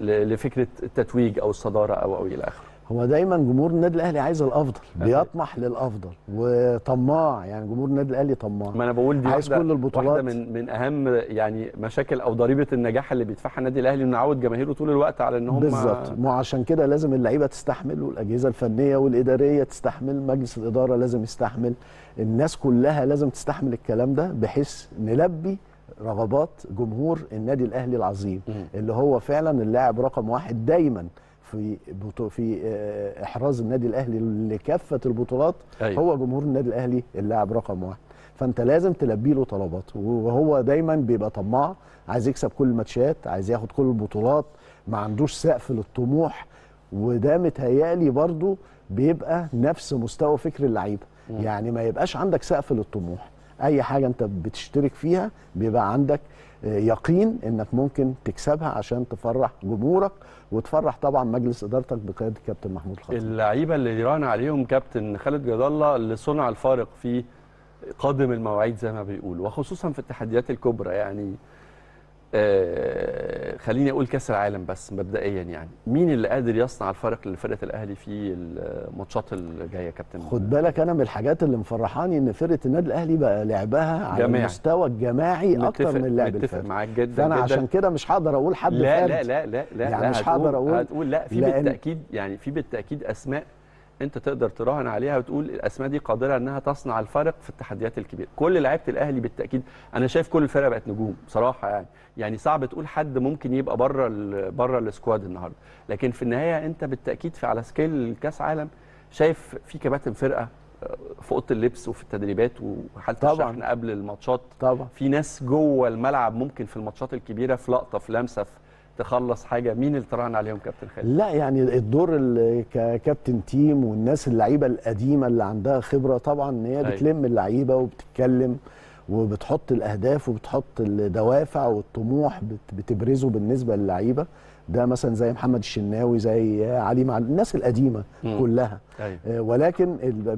لفكره التتويج او الصداره او او الى اخره هو دايما جمهور النادي الاهلي عايز الافضل أيوة. بيطمح للافضل وطماع يعني جمهور النادي الاهلي طماع ما انا بقول دي عايز كل البطولات واحده من من اهم يعني مشاكل او ضريبه النجاح اللي بيدفعها النادي الاهلي انه يعود جماهيره طول الوقت على ان هم بالظبط ما عشان كده لازم اللعيبه تستحمل والاجهزه الفنيه والاداريه تستحمل مجلس الاداره لازم يستحمل الناس كلها لازم تستحمل الكلام ده بحيث نلبي رغبات جمهور النادي الاهلي العظيم اللي هو فعلا اللاعب رقم واحد دايما في في آه، احراز النادي الاهلي لكافه البطولات أيوة. هو جمهور النادي الاهلي اللاعب رقم واحد فانت لازم تلبي له طلباته وهو دايما بيبقى طماع عايز يكسب كل الماتشات عايز ياخد كل البطولات ما عندوش سقف للطموح وده متهيألي برضو بيبقى نفس مستوى فكر اللعيبه يعني ما يبقاش عندك سقف للطموح اي حاجه انت بتشترك فيها بيبقى عندك آه، يقين انك ممكن تكسبها عشان تفرح جمهورك وتفرح طبعا مجلس ادارتك بقياده الكابتن محمود الخطيب اللعيبه اللي راهن عليهم كابتن خالد جد الله اللي صنع الفارق في قادم المواعيد زي ما بيقولوا وخصوصا في التحديات الكبرى يعني آه خليني اقول كاس العالم بس مبدئيا يعني مين اللي قادر يصنع الفارق لفرقه الاهلي في الماتشات الجايه يا كابتن خد بالك انا من الحاجات اللي مفرحاني ان فرقه النادي الاهلي بقى لعبها على جماعي. المستوى الجماعي اكتر من اللعب متفق معاك جدا فانا جداً. عشان كده مش هقدر اقول حد لا, لا لا لا لا يعني لا مش هقدر اقول هتقول لا في بالتاكيد يعني في بالتاكيد اسماء انت تقدر تراهن عليها وتقول الاسماء دي قادره انها تصنع الفارق في التحديات الكبيره كل لعيبه الاهلي بالتاكيد انا شايف كل الفرق بقت نجوم بصراحه يعني يعني صعب تقول حد ممكن يبقى بره بره السكواد النهارده لكن في النهايه انت بالتاكيد في على سكيل كاس عالم شايف في كباتن فرقه آه، في اوضه اللبس وفي التدريبات وحتى الشحن قبل الماتشات طبعا في ناس جوه الملعب ممكن في الماتشات الكبيره في لقطه في لمسه في تخلص حاجه مين اللي تراهن عليهم كابتن خالد لا يعني الدور ككابتن تيم والناس اللعيبه القديمه اللي عندها خبره طبعا ان هي أيوه. بتلم اللعيبه وبتتكلم وبتحط الاهداف وبتحط الدوافع والطموح بتبرزه بالنسبه للعيبه ده مثلا زي محمد الشناوي زي علي مع الناس القديمه مم. كلها أيوة. آه، ولكن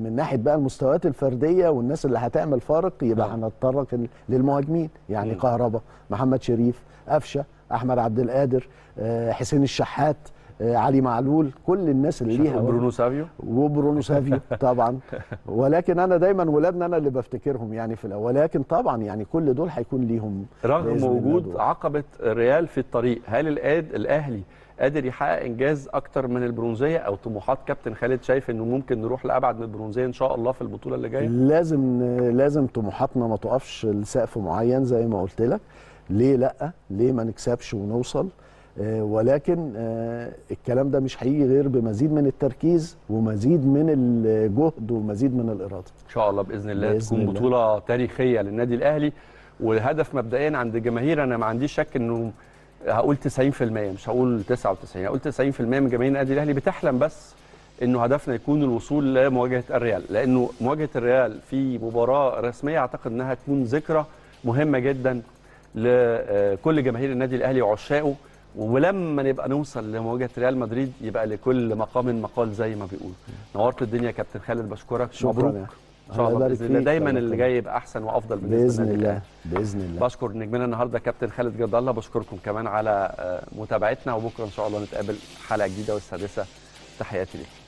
من ناحيه بقى المستويات الفرديه والناس اللي هتعمل فارق يبقى نعم. هنتطرق للمهاجمين يعني كهربا محمد شريف قفشه احمد عبد القادر آه، حسين الشحات آه، علي معلول كل الناس اللي ليها وبرونو سافيو وبرونو سافيو [laughs] طبعا ولكن انا دايما ولادنا انا اللي بفتكرهم يعني في الاول ولكن طبعا يعني كل دول هيكون ليهم رغم وجود عقبه ريال في الطريق هل الآد الاهلي قادر يحقق انجاز اكتر من البرونزيه او طموحات كابتن خالد شايف انه ممكن نروح لابعد من البرونزيه ان شاء الله في البطوله اللي جايه لازم لازم طموحاتنا ما تقفش لسقف معين زي ما قلت لك ليه لا ليه ما نكسبش ونوصل آه، ولكن آه، الكلام ده مش هيجي غير بمزيد من التركيز ومزيد من الجهد ومزيد من الاراده ان شاء الله باذن الله بإذن تكون الله. بطوله تاريخيه للنادي الاهلي والهدف مبدئيا عند الجماهير انا ما عنديش شك انه هقول 90% مش هقول 99 هقول 90% من جماهير النادي الاهلي بتحلم بس انه هدفنا يكون الوصول لمواجهه الريال لانه مواجهه الريال في مباراه رسميه اعتقد انها تكون ذكرى مهمه جدا لكل جماهير النادي الاهلي وعشاقه ولما نبقى نوصل لمواجهه ريال مدريد يبقى لكل مقام مقال زي ما بيقولوا نورت الدنيا كابتن خالد بشكرك مبروك ان شاء الله باذن الله دايما اللي جاي يبقى احسن وافضل بالنسبه باذن الله باذن الله بشكر نجمنا النهارده كابتن خالد جد الله بشكركم كمان على آه، متابعتنا وبكره ان شاء الله نتقابل حلقه جديده والسادسه تحياتي لكم